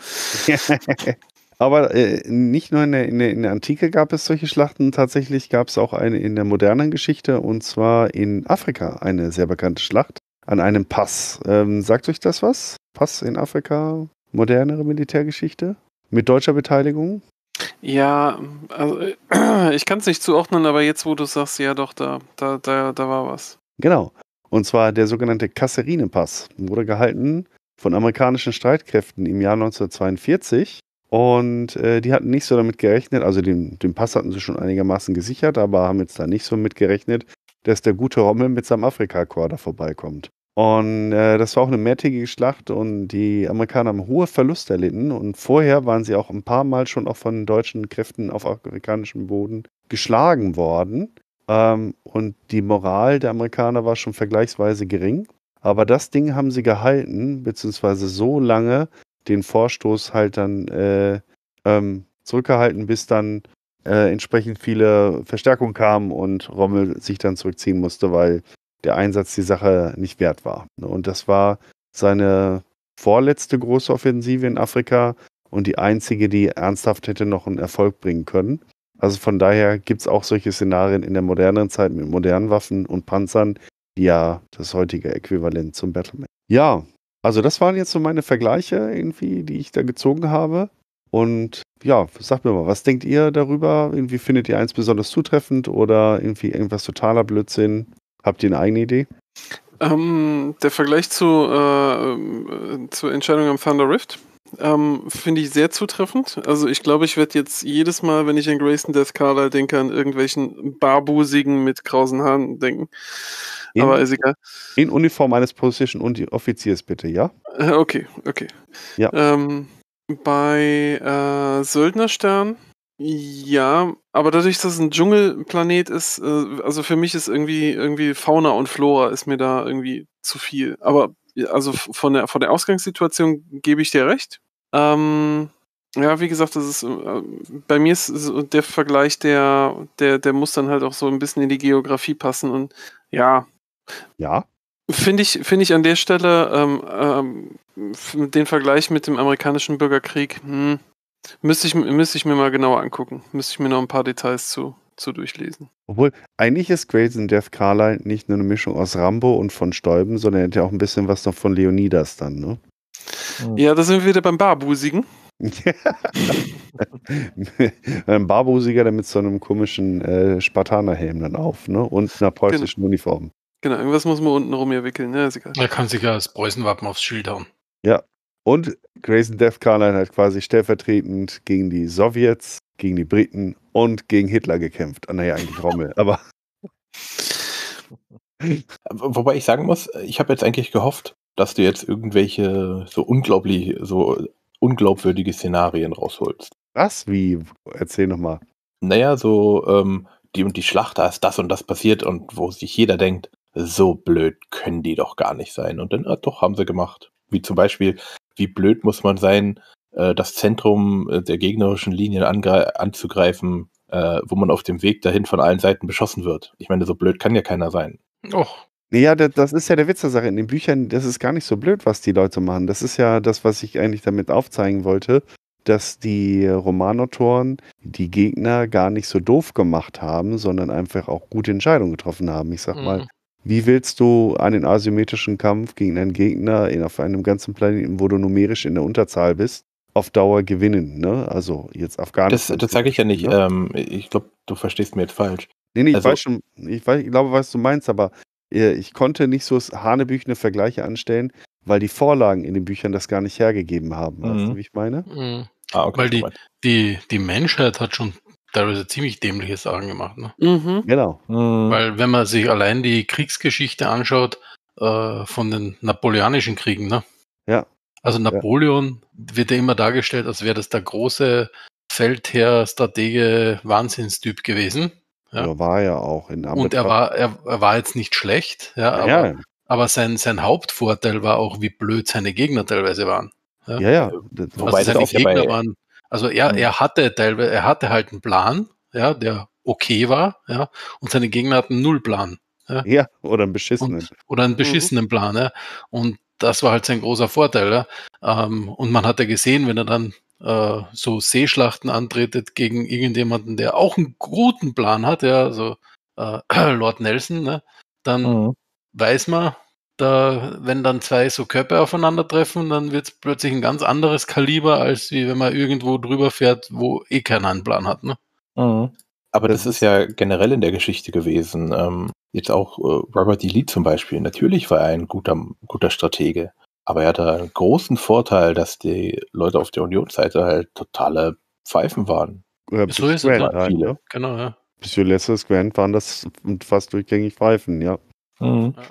[laughs] aber äh, nicht nur in der, in, der, in der Antike gab es solche Schlachten, tatsächlich gab es auch eine in der modernen Geschichte und zwar in Afrika eine sehr bekannte Schlacht an einem Pass. Ähm, sagt euch das was? Pass in Afrika, modernere Militärgeschichte mit deutscher Beteiligung? Ja, also [clears throat] ich kann es nicht zuordnen, aber jetzt, wo du sagst, ja doch, da, da, da, da war was. Genau. Und zwar der sogenannte Kasserine-Pass wurde gehalten von amerikanischen Streitkräften im Jahr 1942. Und äh, die hatten nicht so damit gerechnet, also den, den Pass hatten sie schon einigermaßen gesichert, aber haben jetzt da nicht so mit gerechnet, dass der gute Rommel mit seinem Afrika-Korps da vorbeikommt. Und äh, das war auch eine mehrtägige Schlacht und die Amerikaner haben hohe Verluste erlitten. Und vorher waren sie auch ein paar Mal schon auch von deutschen Kräften auf afrikanischem Boden geschlagen worden. Ähm, und die Moral der Amerikaner war schon vergleichsweise gering. Aber das Ding haben sie gehalten, beziehungsweise so lange den Vorstoß halt dann äh, ähm, zurückgehalten, bis dann äh, entsprechend viele Verstärkungen kamen und Rommel sich dann zurückziehen musste, weil der Einsatz die Sache nicht wert war. Und das war seine vorletzte große Offensive in Afrika und die einzige, die ernsthaft hätte noch einen Erfolg bringen können. Also von daher gibt es auch solche Szenarien in der moderneren Zeit mit modernen Waffen und Panzern, die ja das heutige Äquivalent zum Battleman. Ja, also das waren jetzt so meine Vergleiche irgendwie, die ich da gezogen habe. Und ja, sagt mir mal, was denkt ihr darüber? Irgendwie findet ihr eins besonders zutreffend oder irgendwie irgendwas totaler Blödsinn? Habt ihr eine eigene Idee? Ähm, der Vergleich zu, äh, ähm, äh zur Entscheidung am Thunder Rift ähm, Finde ich sehr zutreffend. Also ich glaube, ich werde jetzt jedes Mal, wenn ich an Grayson Death Carlyle denke, an irgendwelchen Barbusigen mit krausen Haaren denken. In, Aber ist egal. In Uniform eines Position und Offiziers bitte, ja? Äh, okay, okay. Ja. Ähm, bei äh, Söldnerstern ja, aber dadurch, dass es ein Dschungelplanet ist, äh, also für mich ist irgendwie irgendwie Fauna und Flora ist mir da irgendwie zu viel. Aber also von der, von der Ausgangssituation gebe ich dir recht. Ähm, ja, wie gesagt, das ist äh, bei mir ist der Vergleich, der, der, der muss dann halt auch so ein bisschen in die Geografie passen und ja. Ja. Finde ich, finde ich an der Stelle ähm, ähm, den Vergleich mit dem amerikanischen Bürgerkrieg, hm, müsste ich, müsste ich mir mal genauer angucken. Müsste ich mir noch ein paar Details zu, zu durchlesen. Obwohl, eigentlich ist Grades in Death Carline nicht nur eine Mischung aus Rambo und von Stäuben, sondern er hat ja auch ein bisschen was noch von Leonidas dann, ne? Ja, da sind wir wieder beim Barbusigen. [laughs] ein Barbusiger, der mit so einem komischen äh, Spartanerhelm dann auf, ne? Und einer genau. preußischen genau. Uniform. Genau, irgendwas muss man unten rum ja wickeln, ne? Ist Er kann sich ja das Preußenwappen aufs Schild hauen. Ja, und Grayson Death Carline hat quasi stellvertretend gegen die Sowjets, gegen die Briten und gegen Hitler gekämpft. Ah, naja, eigentlich Rommel, [laughs] aber. Wobei ich sagen muss, ich habe jetzt eigentlich gehofft, dass du jetzt irgendwelche so unglaublich, so unglaubwürdige Szenarien rausholst. Was? Wie? Erzähl nochmal. Naja, so, ähm, die und die Schlacht, da ist das und das passiert und wo sich jeder denkt, so blöd können die doch gar nicht sein. Und dann, ah, doch, haben sie gemacht. Wie zum Beispiel, wie blöd muss man sein, äh, das Zentrum äh, der gegnerischen Linien anzugreifen, äh, wo man auf dem Weg dahin von allen Seiten beschossen wird. Ich meine, so blöd kann ja keiner sein. Och. Ja, das ist ja der Witz der Sache. In den Büchern, das ist gar nicht so blöd, was die Leute machen. Das ist ja das, was ich eigentlich damit aufzeigen wollte, dass die Romanautoren die Gegner gar nicht so doof gemacht haben, sondern einfach auch gute Entscheidungen getroffen haben. Ich sag mhm. mal, wie willst du einen asymmetrischen Kampf gegen einen Gegner in, auf einem ganzen Planeten, wo du numerisch in der Unterzahl bist, auf Dauer gewinnen? Ne? Also jetzt Afghanistan. Das, sage ich ja nicht. Ja? Ne? Ähm, ich glaube, du verstehst mir jetzt falsch. Nee, nee, also, ich, weiß schon, ich, weiß, ich glaube, was du meinst, aber äh, ich konnte nicht so hanebüchene Vergleiche anstellen, weil die Vorlagen in den Büchern das gar nicht hergegeben haben. Mhm. Weißt du, mhm. wie ich meine? Mhm. Ah, okay. Weil die, die, die Menschheit hat schon teilweise ziemlich dämliche Sachen gemacht. Ne? Mhm. Genau. Mhm. Weil wenn man sich allein die Kriegsgeschichte anschaut äh, von den napoleonischen Kriegen, ne? Ja. Also Napoleon ja. wird ja immer dargestellt, als wäre das der große Feldherr, Stratege, Wahnsinnstyp gewesen. Ja. ja war ja auch in Amerika. Und er war, er, er, war jetzt nicht schlecht, ja, aber, ja. aber sein, sein Hauptvorteil war auch, wie blöd seine Gegner teilweise waren. Ja, ja. ja. Also Wobei seine Gegner bei, waren also er, mhm. er hatte teilweise, er hatte halt einen Plan, ja, der okay war, ja, und seine Gegner hatten null Plan. Ja, ja oder einen beschissenen. Und, oder einen mhm. beschissenen mhm. Plan, ja. Und das war halt sein großer Vorteil, ja. Ähm, und man hat ja gesehen, wenn er dann äh, so Seeschlachten antretet gegen irgendjemanden, der auch einen guten Plan hat, ja, also äh, [clears throat] Lord Nelson, ne, dann mhm. weiß man, da, wenn dann zwei so Köpfe aufeinandertreffen, dann wird es plötzlich ein ganz anderes Kaliber, als wie wenn man irgendwo drüber fährt, wo eh keiner Plan hat. Ne? Mhm. Aber das ist ja generell in der Geschichte gewesen. Ähm, jetzt auch äh, Robert D. Lee zum Beispiel. Natürlich war er ein guter, guter Stratege. Aber er hatte einen großen Vorteil, dass die Leute auf der Unionsseite halt totale Pfeifen waren. Ja, so ist es halt, viele. Halt, ne? Ja. Genau, ja. Bis Ulysses Grant waren das fast durchgängig Pfeifen, ja. Mhm. ja.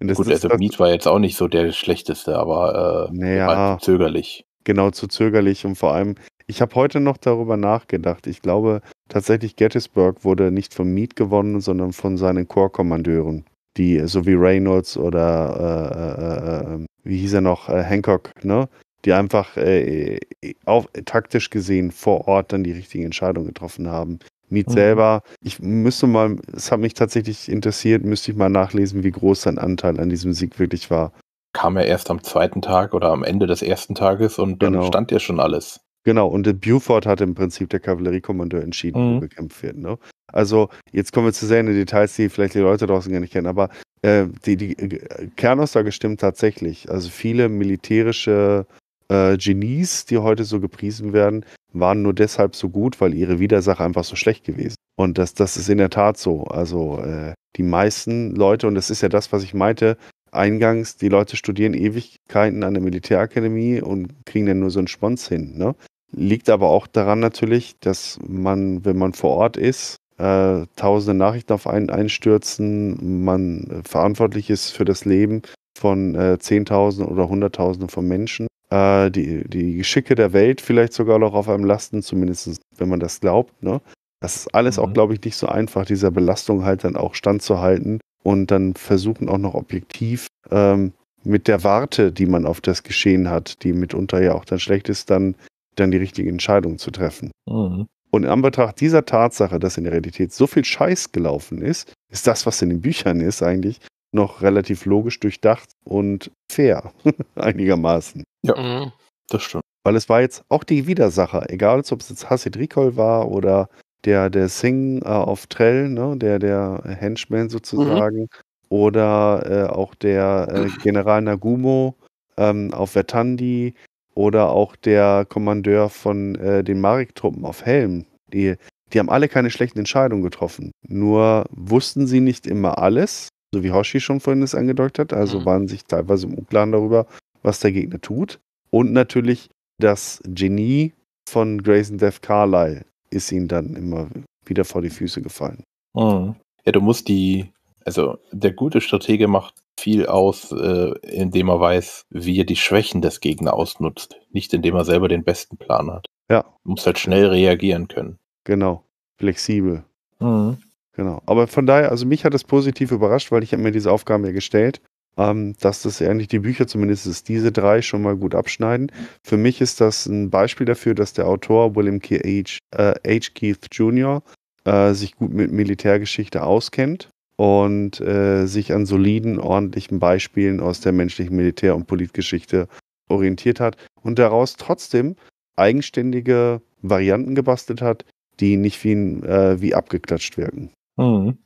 Gut, also das, Miet war jetzt auch nicht so der schlechteste, aber äh, naja, zögerlich. Genau, zu zögerlich und vor allem, ich habe heute noch darüber nachgedacht. Ich glaube tatsächlich, Gettysburg wurde nicht vom Meade gewonnen, sondern von seinen Korpskommandeuren, die so wie Reynolds oder äh, äh, äh ähm, wie hieß er noch, äh, Hancock, ne? Die einfach äh, auf, taktisch gesehen vor Ort dann die richtigen Entscheidungen getroffen haben. Miet mhm. selber. Ich müsste mal, es hat mich tatsächlich interessiert, müsste ich mal nachlesen, wie groß sein Anteil an diesem Sieg wirklich war. Kam er erst am zweiten Tag oder am Ende des ersten Tages und dann genau. stand ja schon alles. Genau, und Buford hat im Prinzip der Kavalleriekommandeur entschieden, mhm. wie bekämpft wird. Ne? Also, jetzt kommen wir zu sehr in die Details, die vielleicht die Leute draußen gar nicht kennen, aber äh, die, die äh, Kernaussage stimmt tatsächlich. Also, viele militärische äh, Genies, die heute so gepriesen werden, waren nur deshalb so gut, weil ihre Widersacher einfach so schlecht gewesen. Und das, das ist in der Tat so. Also äh, die meisten Leute, und das ist ja das, was ich meinte, eingangs, die Leute studieren Ewigkeiten an der Militärakademie und kriegen dann nur so einen Spons hin. Ne? Liegt aber auch daran natürlich, dass man, wenn man vor Ort ist, äh, tausende Nachrichten auf einen einstürzen, man verantwortlich ist für das Leben von äh, Zehntausenden oder Hunderttausenden von Menschen äh, die, die Geschicke der Welt vielleicht sogar noch auf einem lasten, zumindest wenn man das glaubt. Ne? Das ist alles mhm. auch, glaube ich, nicht so einfach, dieser Belastung halt dann auch standzuhalten und dann versuchen auch noch objektiv ähm, mit der Warte, die man auf das Geschehen hat, die mitunter ja auch dann schlecht ist, dann, dann die richtige Entscheidung zu treffen. Mhm. Und in Anbetracht dieser Tatsache, dass in der Realität so viel Scheiß gelaufen ist, ist das, was in den Büchern ist, eigentlich noch relativ logisch durchdacht und fair, [laughs] einigermaßen. Ja, mhm. das stimmt. Weil es war jetzt auch die Widersacher, egal ob es jetzt Hassid Rikol war oder der, der Singh äh, auf Trell, ne, der, der Henchman sozusagen, mhm. oder äh, auch der äh, General Nagumo ähm, auf Vertandi oder auch der Kommandeur von äh, den Marik-Truppen auf Helm. Die, die haben alle keine schlechten Entscheidungen getroffen. Nur wussten sie nicht immer alles so wie Hoshi schon vorhin es angedeutet hat. Also mhm. waren sich teilweise im Unklaren darüber, was der Gegner tut. Und natürlich das Genie von Grayson Death Carlyle ist ihnen dann immer wieder vor die Füße gefallen. Mhm. Ja, du musst die, also der gute Stratege macht viel aus, äh, indem er weiß, wie er die Schwächen des Gegners ausnutzt, nicht indem er selber den besten Plan hat. Ja. Du musst halt schnell reagieren können. Genau, flexibel. Mhm. Genau. Aber von daher, also mich hat das positiv überrascht, weil ich habe mir diese Aufgaben ja gestellt, ähm, dass das eigentlich die Bücher, zumindest diese drei, schon mal gut abschneiden. Für mich ist das ein Beispiel dafür, dass der Autor William K. H. Äh, H. Keith Jr. Äh, sich gut mit Militärgeschichte auskennt und äh, sich an soliden, ordentlichen Beispielen aus der menschlichen Militär- und Politgeschichte orientiert hat und daraus trotzdem eigenständige Varianten gebastelt hat, die nicht wie, äh, wie abgeklatscht wirken. Mhm.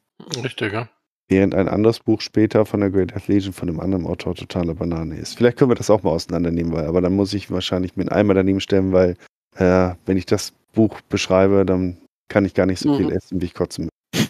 Richtig, ja. Während ein anderes Buch später von der Great Athlegian von einem anderen Autor totaler Banane ist. Vielleicht können wir das auch mal auseinandernehmen, weil, aber dann muss ich wahrscheinlich mir einen Eimer daneben stellen, weil äh, wenn ich das Buch beschreibe, dann kann ich gar nicht so viel mhm. essen, wie ich kotzen will.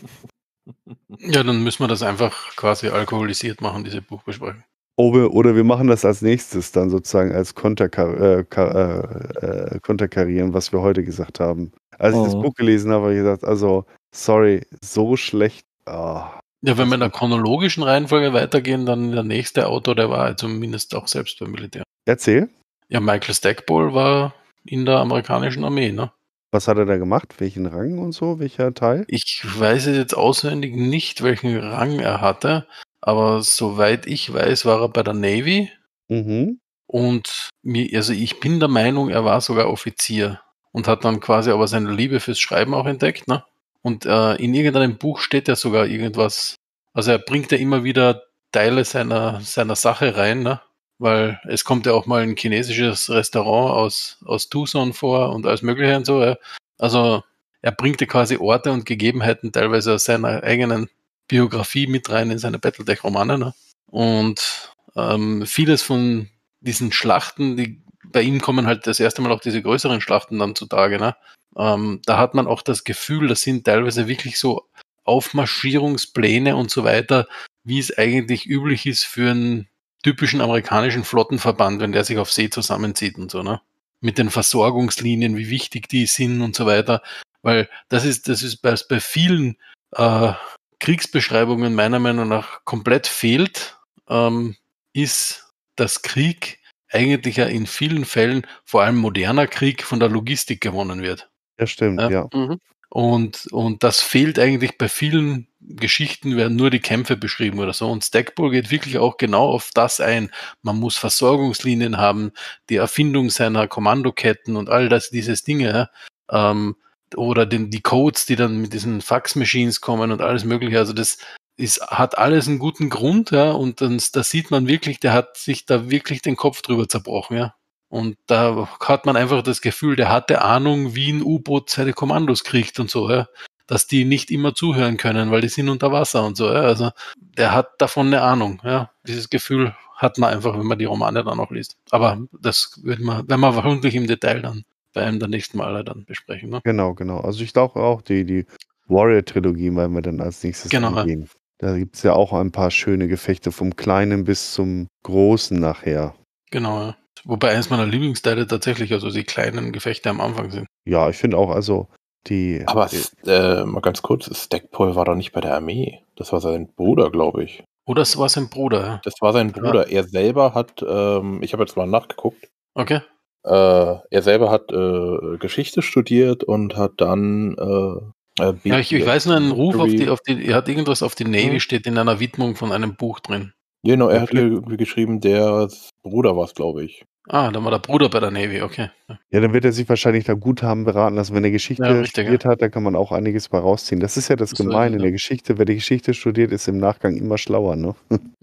Ja, dann müssen wir das einfach quasi alkoholisiert machen, diese Buchbesprechung. Oh, oder wir machen das als nächstes dann sozusagen als Konterkar äh, äh, äh, Konterkarieren, was wir heute gesagt haben. Als oh. ich das oh. Buch gelesen habe, habe ich gesagt, also, sorry, so schlecht. Oh. Ja, wenn wir in der chronologischen Reihenfolge weitergehen, dann der nächste Autor, der war zumindest auch selbst beim Militär. Erzähl. Ja, Michael Stackpole war in der amerikanischen Armee, ne? Was hat er da gemacht? Welchen Rang und so? Welcher Teil? Ich weiß es jetzt auswendig nicht, welchen Rang er hatte, aber soweit ich weiß, war er bei der Navy. Mhm. Und mir, also ich bin der Meinung, er war sogar Offizier und hat dann quasi aber seine Liebe fürs Schreiben auch entdeckt. Ne? Und äh, in irgendeinem Buch steht ja sogar irgendwas. Also er bringt ja immer wieder Teile seiner, seiner Sache rein, ne? weil es kommt ja auch mal ein chinesisches Restaurant aus, aus Tucson vor und alles Mögliche und so. Ja? Also er bringt ja quasi Orte und Gegebenheiten teilweise aus seiner eigenen Biografie mit rein in seine Battletech-Romane. Ne? Und ähm, vieles von diesen Schlachten, die bei ihm kommen halt das erste Mal auch diese größeren Schlachten dann zutage. Ne? Ähm, da hat man auch das Gefühl, das sind teilweise wirklich so Aufmarschierungspläne und so weiter, wie es eigentlich üblich ist für einen typischen amerikanischen Flottenverband, wenn der sich auf See zusammenzieht und so, ne? Mit den Versorgungslinien, wie wichtig die sind und so weiter. Weil das ist, das ist bei, bei vielen äh, Kriegsbeschreibungen meiner Meinung nach komplett fehlt, ähm, ist, dass Krieg eigentlich ja in vielen Fällen, vor allem moderner Krieg, von der Logistik gewonnen wird. Ja, stimmt, ja. ja. Mhm. Und, und das fehlt eigentlich bei vielen Geschichten, werden nur die Kämpfe beschrieben oder so. Und Stackpole geht wirklich auch genau auf das ein. Man muss Versorgungslinien haben, die Erfindung seiner Kommandoketten und all das, dieses Dinge. Ähm, oder den, die Codes, die dann mit diesen Fax-Machines kommen und alles mögliche. Also das ist, hat alles einen guten Grund, ja, und dann, da sieht man wirklich, der hat sich da wirklich den Kopf drüber zerbrochen, ja. Und da hat man einfach das Gefühl, der hatte Ahnung, wie ein U-Boot seine Kommandos kriegt und so, ja. Dass die nicht immer zuhören können, weil die sind unter Wasser und so, ja. Also der hat davon eine Ahnung, ja. Dieses Gefühl hat man einfach, wenn man die Romane dann auch liest. Aber das wird man, wenn man wirklich im Detail dann bei einem der nächsten Mal halt dann besprechen. Ne? Genau, genau. Also ich glaube auch, die, die Warrior-Trilogie werden wir dann als nächstes genau. angehen. Da gibt es ja auch ein paar schöne Gefechte, vom Kleinen bis zum Großen nachher. Genau, ja. Wobei eines meiner Lieblingsteile tatsächlich also die kleinen Gefechte am Anfang sind. Ja, ich finde auch, also die. Aber äh, mal ganz kurz, Stackpole war doch nicht bei der Armee. Das war sein Bruder, glaube ich. Oder oh, das war sein Bruder, ja. Das war sein genau. Bruder. Ja. Er selber hat, ähm, ich habe jetzt mal nachgeguckt. Okay. Äh, er selber hat äh, Geschichte studiert und hat dann äh, ja, ich, ich, weiß nur einen Ruf auf die, auf die, er hat irgendwas auf die Navy mhm. steht in einer Widmung von einem Buch drin. Genau, er hat geschrieben, der Bruder war es, glaube ich. Ah, dann war der Bruder bei der Navy, okay. Ja, dann wird er sich wahrscheinlich da gut haben beraten lassen. Wenn er Geschichte ja, richtig, studiert ja. hat, da kann man auch einiges mal rausziehen. Das ist ja das, das Gemeine in der Geschichte. Wer die Geschichte studiert, ist im Nachgang immer schlauer, ne?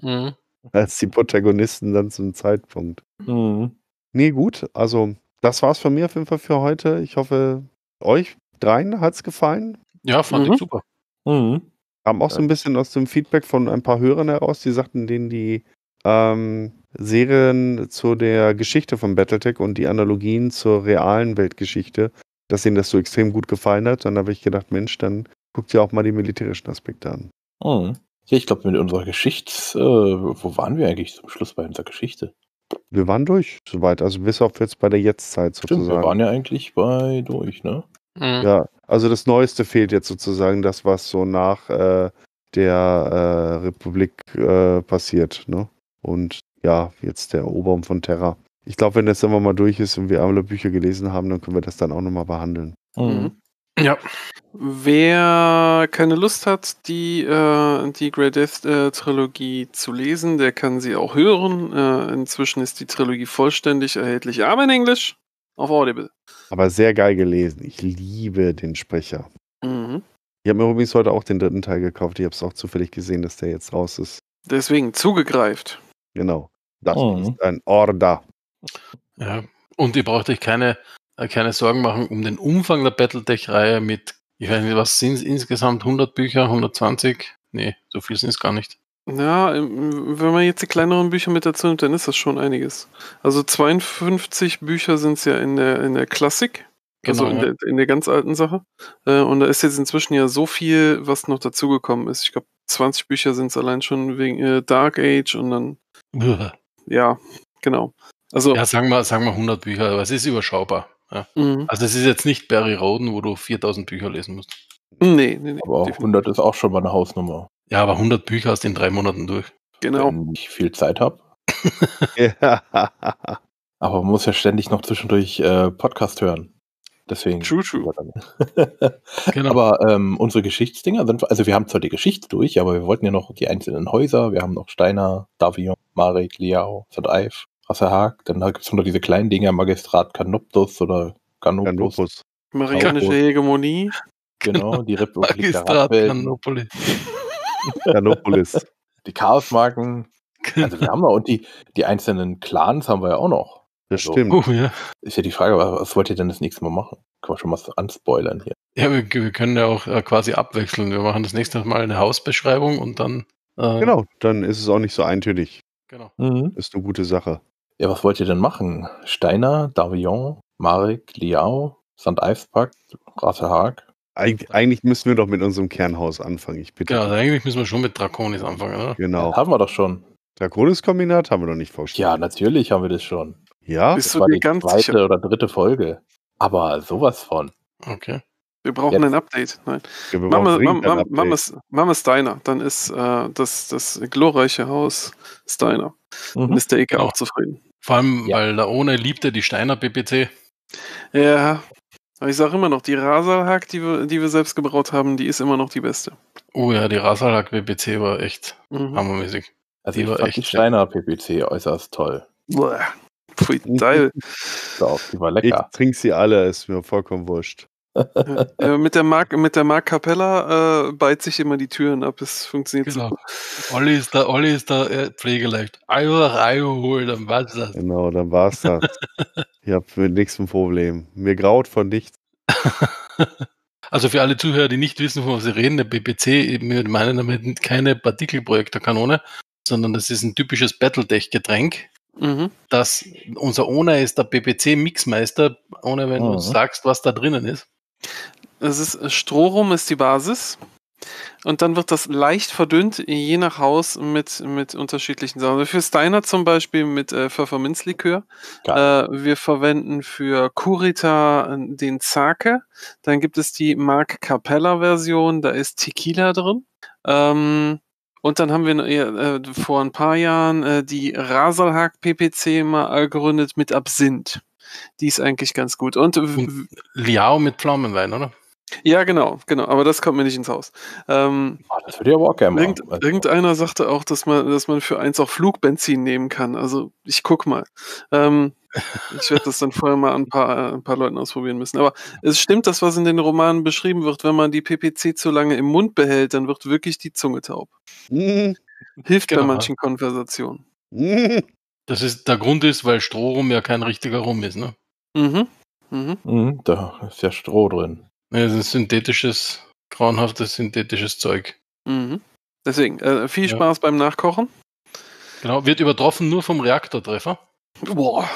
Mhm. [laughs] Als die Protagonisten dann zum Zeitpunkt. Mhm. Nee, gut. Also, das war's von mir auf jeden Fall für heute. Ich hoffe, euch dreien hat es gefallen. Ja, fand mhm. ich super. Mhm. Kam auch so ein bisschen aus dem Feedback von ein paar Hörern heraus, die sagten, denen die ähm, Serien zu der Geschichte von Battletech und die Analogien zur realen Weltgeschichte, dass ihnen das so extrem gut gefallen hat. Dann habe ich gedacht, Mensch, dann guckt ihr auch mal die militärischen Aspekte an. Mhm. ich glaube, mit unserer Geschichte, äh, wo waren wir eigentlich zum Schluss bei unserer Geschichte? Wir waren durch soweit, also bis auf jetzt bei der Jetztzeit sozusagen. Stimmt, wir waren ja eigentlich bei durch, ne? Mhm. Ja, also das Neueste fehlt jetzt sozusagen, das, was so nach äh, der äh, Republik äh, passiert, ne? Und ja, jetzt der Eroberung von Terra. Ich glaube, wenn das immer mal durch ist und wir alle Bücher gelesen haben, dann können wir das dann auch nochmal behandeln. Mhm. mhm. Ja. Wer keine Lust hat, die, äh, die Grey Death äh, Trilogie zu lesen, der kann sie auch hören. Äh, inzwischen ist die Trilogie vollständig erhältlich, aber in Englisch auf Audible. Aber sehr geil gelesen. Ich liebe den Sprecher. Mhm. Ich habe mir übrigens heute auch den dritten Teil gekauft. Ich habe es auch zufällig gesehen, dass der jetzt raus ist. Deswegen zugegreift. Genau. Das oh. ist ein Order. Ja. Und ihr braucht euch keine äh, keine Sorgen machen um den Umfang der Battletech-Reihe mit, ich weiß nicht, was sind es insgesamt, 100 Bücher, 120? Nee, so viel sind es gar nicht. Ja, wenn man jetzt die kleineren Bücher mit dazu nimmt, dann ist das schon einiges. Also 52 Bücher sind es ja in der, in der Klassik, also genau, also in, ja. der, in, der, ganz alten Sache. Äh, und da ist jetzt inzwischen ja so viel, was noch dazugekommen ist. Ich glaube, 20 Bücher sind es allein schon wegen äh, Dark Age und dann. Ja, genau. Also, ja, sagen wir, sagen wir 100 Bücher, aber es ist überschaubar. Ja. Mhm. Also es ist jetzt nicht Barry Roden, wo du 4000 Bücher lesen musst. Nee, nee, nee. Aber 100 ist auch schon mal eine Hausnummer. Ja, aber 100 Bücher hast du in drei Monaten durch. Genau. Wenn ich viel Zeit habe. [laughs] ja. Aber man muss ja ständig noch zwischendurch äh, Podcast hören. Deswegen. True, true. [laughs] genau. Aber ähm, unsere Geschichtsdinger sind, also wir haben zwar die Geschichte durch, aber wir wollten ja noch die einzelnen Häuser, wir haben noch Steiner, Davion, Marek, Liao, St. Ive. Wasserhaag. Dann gibt es noch diese kleinen Dinger, Magistrat Canoptus oder Canopus. Canopus. Amerikanische Hegemonie. Genau, die [laughs] Republik Magistrat Canopolis. Canopolis. Die Chaosmarken. Also die haben wir und die, die einzelnen Clans haben wir ja auch noch. Das also, stimmt. Oh, ja. Ist ja die Frage, was wollt ihr denn das nächste Mal machen? Können wir schon mal anspoilern hier. Ja, wir, wir können ja auch äh, quasi abwechseln. Wir machen das nächste Mal eine Hausbeschreibung und dann. Äh, genau, dann ist es auch nicht so eintönig. Genau. Mhm. Ist eine gute Sache. Ja, was wollt ihr denn machen? Steiner, Davion, Marek, Liao, Sandeifspakt, Ratehaag? Eig eigentlich müssen wir doch mit unserem Kernhaus anfangen, ich bitte. Ja, also eigentlich müssen wir schon mit Draconis anfangen, oder? Genau. Haben wir doch schon. Draconis-Kombinat haben wir doch nicht vorgestellt. Ja, natürlich haben wir das schon. Ja, Bist das du war die ganz zweite sicher? oder dritte Folge. Aber sowas von. Okay. Wir brauchen Jetzt. ein Update. Nein. Ja, Mama, Mama, Mama, Mama Steiner. Dann ist äh, das, das glorreiche Haus Steiner. Mhm. Dann ist der Ecke genau. auch zufrieden. Vor allem, ja. weil Laone liebt ja die Steiner PPC. Ja, aber ich sage immer noch, die Rasalhack, die wir, die wir selbst gebraut haben, die ist immer noch die beste. Oh ja, die Rasalhack PPC war echt mhm. hammermäßig. Also die ich war fand echt die Steiner PPC äußerst toll. Boah, pfui, geil. [laughs] die war lecker. Ich trinke sie alle, ist mir vollkommen wurscht. Äh, äh, mit der Mark, mit der Mark Capella äh, beißt sich immer die Türen ab. Es funktioniert genau. so. Olli ist da, Olli ist da äh, pflegeleicht. Einfach einholen, dann war's das. Genau, dann war's das. [laughs] ich habe für nichts ein Problem. Mir graut von nichts. [laughs] also für alle Zuhörer, die nicht wissen, von was sie reden, der BBC, wir meinen damit keine Partikelprojektorkanone, sondern das ist ein typisches Battletech-Getränk. Mhm. unser Owner ist der BBC-Mixmeister, ohne wenn mhm. du ah. sagst, was da drinnen ist. Es ist äh, Strohrum ist die Basis. Und dann wird das leicht verdünnt, je nach Haus mit, mit unterschiedlichen Sachen. Für Steiner zum Beispiel mit äh, Pfefferminzlikör. Äh, wir verwenden für Kurita äh, den Zake. Dann gibt es die Mark Capella-Version, da ist Tequila drin. Ähm, und dann haben wir äh, vor ein paar Jahren äh, die Rasalhag PPC mal gegründet mit Absinth. Die ist eigentlich ganz gut. Und, Und Liao mit Pflaumenwein, oder? Ja, genau, genau. Aber das kommt mir nicht ins Haus. Ähm, ah, das würde ich aber auch gerne machen. Also irgendeiner sagte auch, dass man, dass man für eins auch Flugbenzin nehmen kann. Also ich guck mal. Ähm, [laughs] ich werde das dann vorher mal ein paar, äh, ein paar Leuten ausprobieren müssen. Aber es stimmt, das, was in den Romanen beschrieben wird, wenn man die PPC zu lange im Mund behält, dann wird wirklich die Zunge taub. Hm. Hilft genau. bei manchen Konversationen. Hm. Das ist der Grund ist, weil Strohrum ja kein richtiger Rum ist, ne? Mhm. Mhm. mhm da ist ja Stroh drin. Ja, das ist synthetisches, grauenhaftes synthetisches Zeug. Mhm. Deswegen, äh, viel Spaß ja. beim Nachkochen. Genau, wird übertroffen nur vom Reaktortreffer. Boah.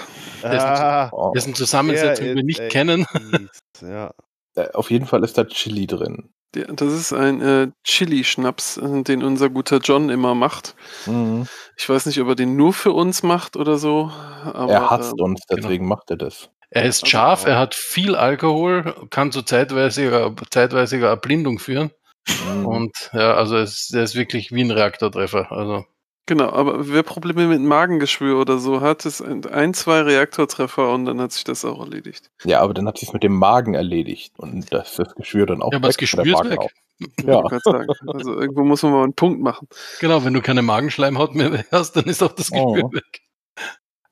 Ah, dessen, Zusammensetzung wir nicht kennen. [laughs] Ja. Äh, auf jeden Fall ist da Chili drin. Das ist ein äh, Chili-Schnaps, äh, den unser guter John immer macht. Mhm. Ich weiß nicht, ob er den nur für uns macht oder so. Aber, er hat äh, uns, genau. deswegen genau. macht er das. Er ist also, scharf, er hat viel Alkohol, kann zu zeitweisiger, zeitweisiger Erblindung führen. Mhm. Und ja, also es, er ist wirklich wie ein Reaktortreffer. Also Genau, aber wer Probleme mit Magengeschwür oder so hat, ist ein, zwei Reaktortreffer und dann hat sich das auch erledigt. Ja, aber dann hat sich es mit dem Magen erledigt und das, das Geschwür dann auch. Ja, aber das Geschwür ist weg. Auch. [laughs] Ja. Also irgendwo muss man mal einen Punkt machen. Genau, wenn du keine Magenschleimhaut mehr [laughs] hast, dann ist auch das Geschwür oh. weg.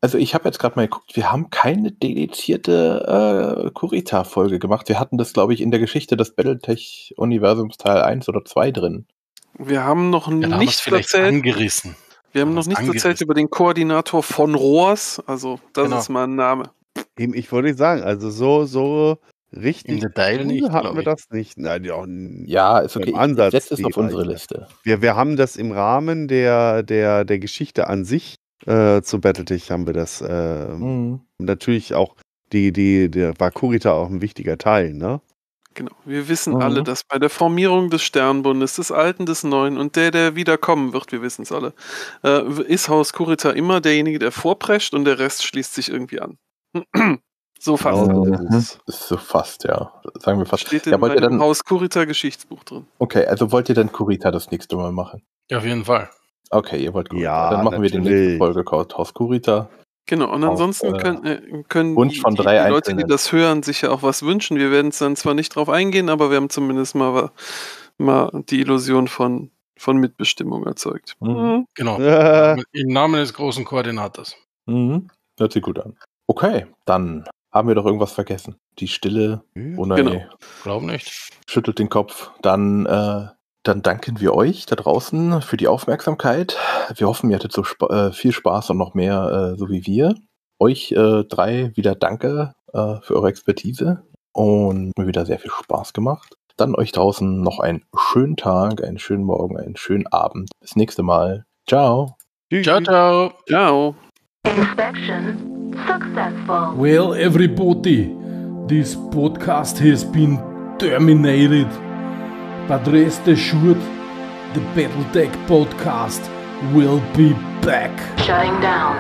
Also ich habe jetzt gerade mal geguckt, wir haben keine dedizierte äh, Kurita-Folge gemacht. Wir hatten das, glaube ich, in der Geschichte des Battletech-Universums Teil 1 oder 2 drin. Wir haben noch ja, nicht haben erzählt, angerissen. Wir haben noch nicht angerissen. erzählt über den Koordinator von Rohrs. Also, das genau. ist mein Name. Eben, ich würde sagen, also so, so richtig In Detail nicht, hatten wir das nicht. Nein, auch ja, ist okay. Ansatz Jetzt ist auf unsere Liste. Wir, wir haben das im Rahmen der, der, der Geschichte an sich äh, zu Battletech haben wir das. Äh, mhm. Natürlich auch die, die, der war Kurita auch ein wichtiger Teil, ne? Genau. Wir wissen mhm. alle, dass bei der Formierung des Sternbundes, des Alten, des Neuen und der, der wiederkommen wird, wir wissen es alle, äh, ist Haus Kurita immer derjenige, der vorprescht und der Rest schließt sich irgendwie an. [clears throat] so fast. Mhm. So fast, ja. Sagen wir fast. Steht in ja, wollt dann, Haus Kurita Geschichtsbuch drin. Okay, also wollt ihr dann Kurita das nächste Mal machen? Ja, auf jeden Fall. Okay, ihr wollt Kurita. Ja, dann machen natürlich. wir die nächste Folge Haus Kurita. Genau, und ansonsten auf, äh, können, äh, können die, die, die Leute, die das hören, sich ja auch was wünschen. Wir werden es dann zwar nicht drauf eingehen, aber wir haben zumindest mal, mal die Illusion von, von Mitbestimmung erzeugt. Mhm. Genau. Äh. [laughs] Im Namen des großen Koordinators. Mhm. Hört sich gut an. Okay, dann haben wir doch irgendwas vergessen. Die Stille. Mhm. Oh nein. Genau. Glaub nicht. Schüttelt den Kopf. Dann äh, dann danken wir euch da draußen für die Aufmerksamkeit. Wir hoffen, ihr hattet so spa äh, viel Spaß und noch mehr, äh, so wie wir. Euch äh, drei wieder danke äh, für eure Expertise und mir wieder sehr viel Spaß gemacht. Dann euch draußen noch einen schönen Tag, einen schönen Morgen, einen schönen Abend. Bis nächste Mal. Ciao. Ciao, ciao. Ciao. Inspection successful. Well, everybody, this podcast has been terminated. But rest assured, the Battletech podcast will be back. Shutting down.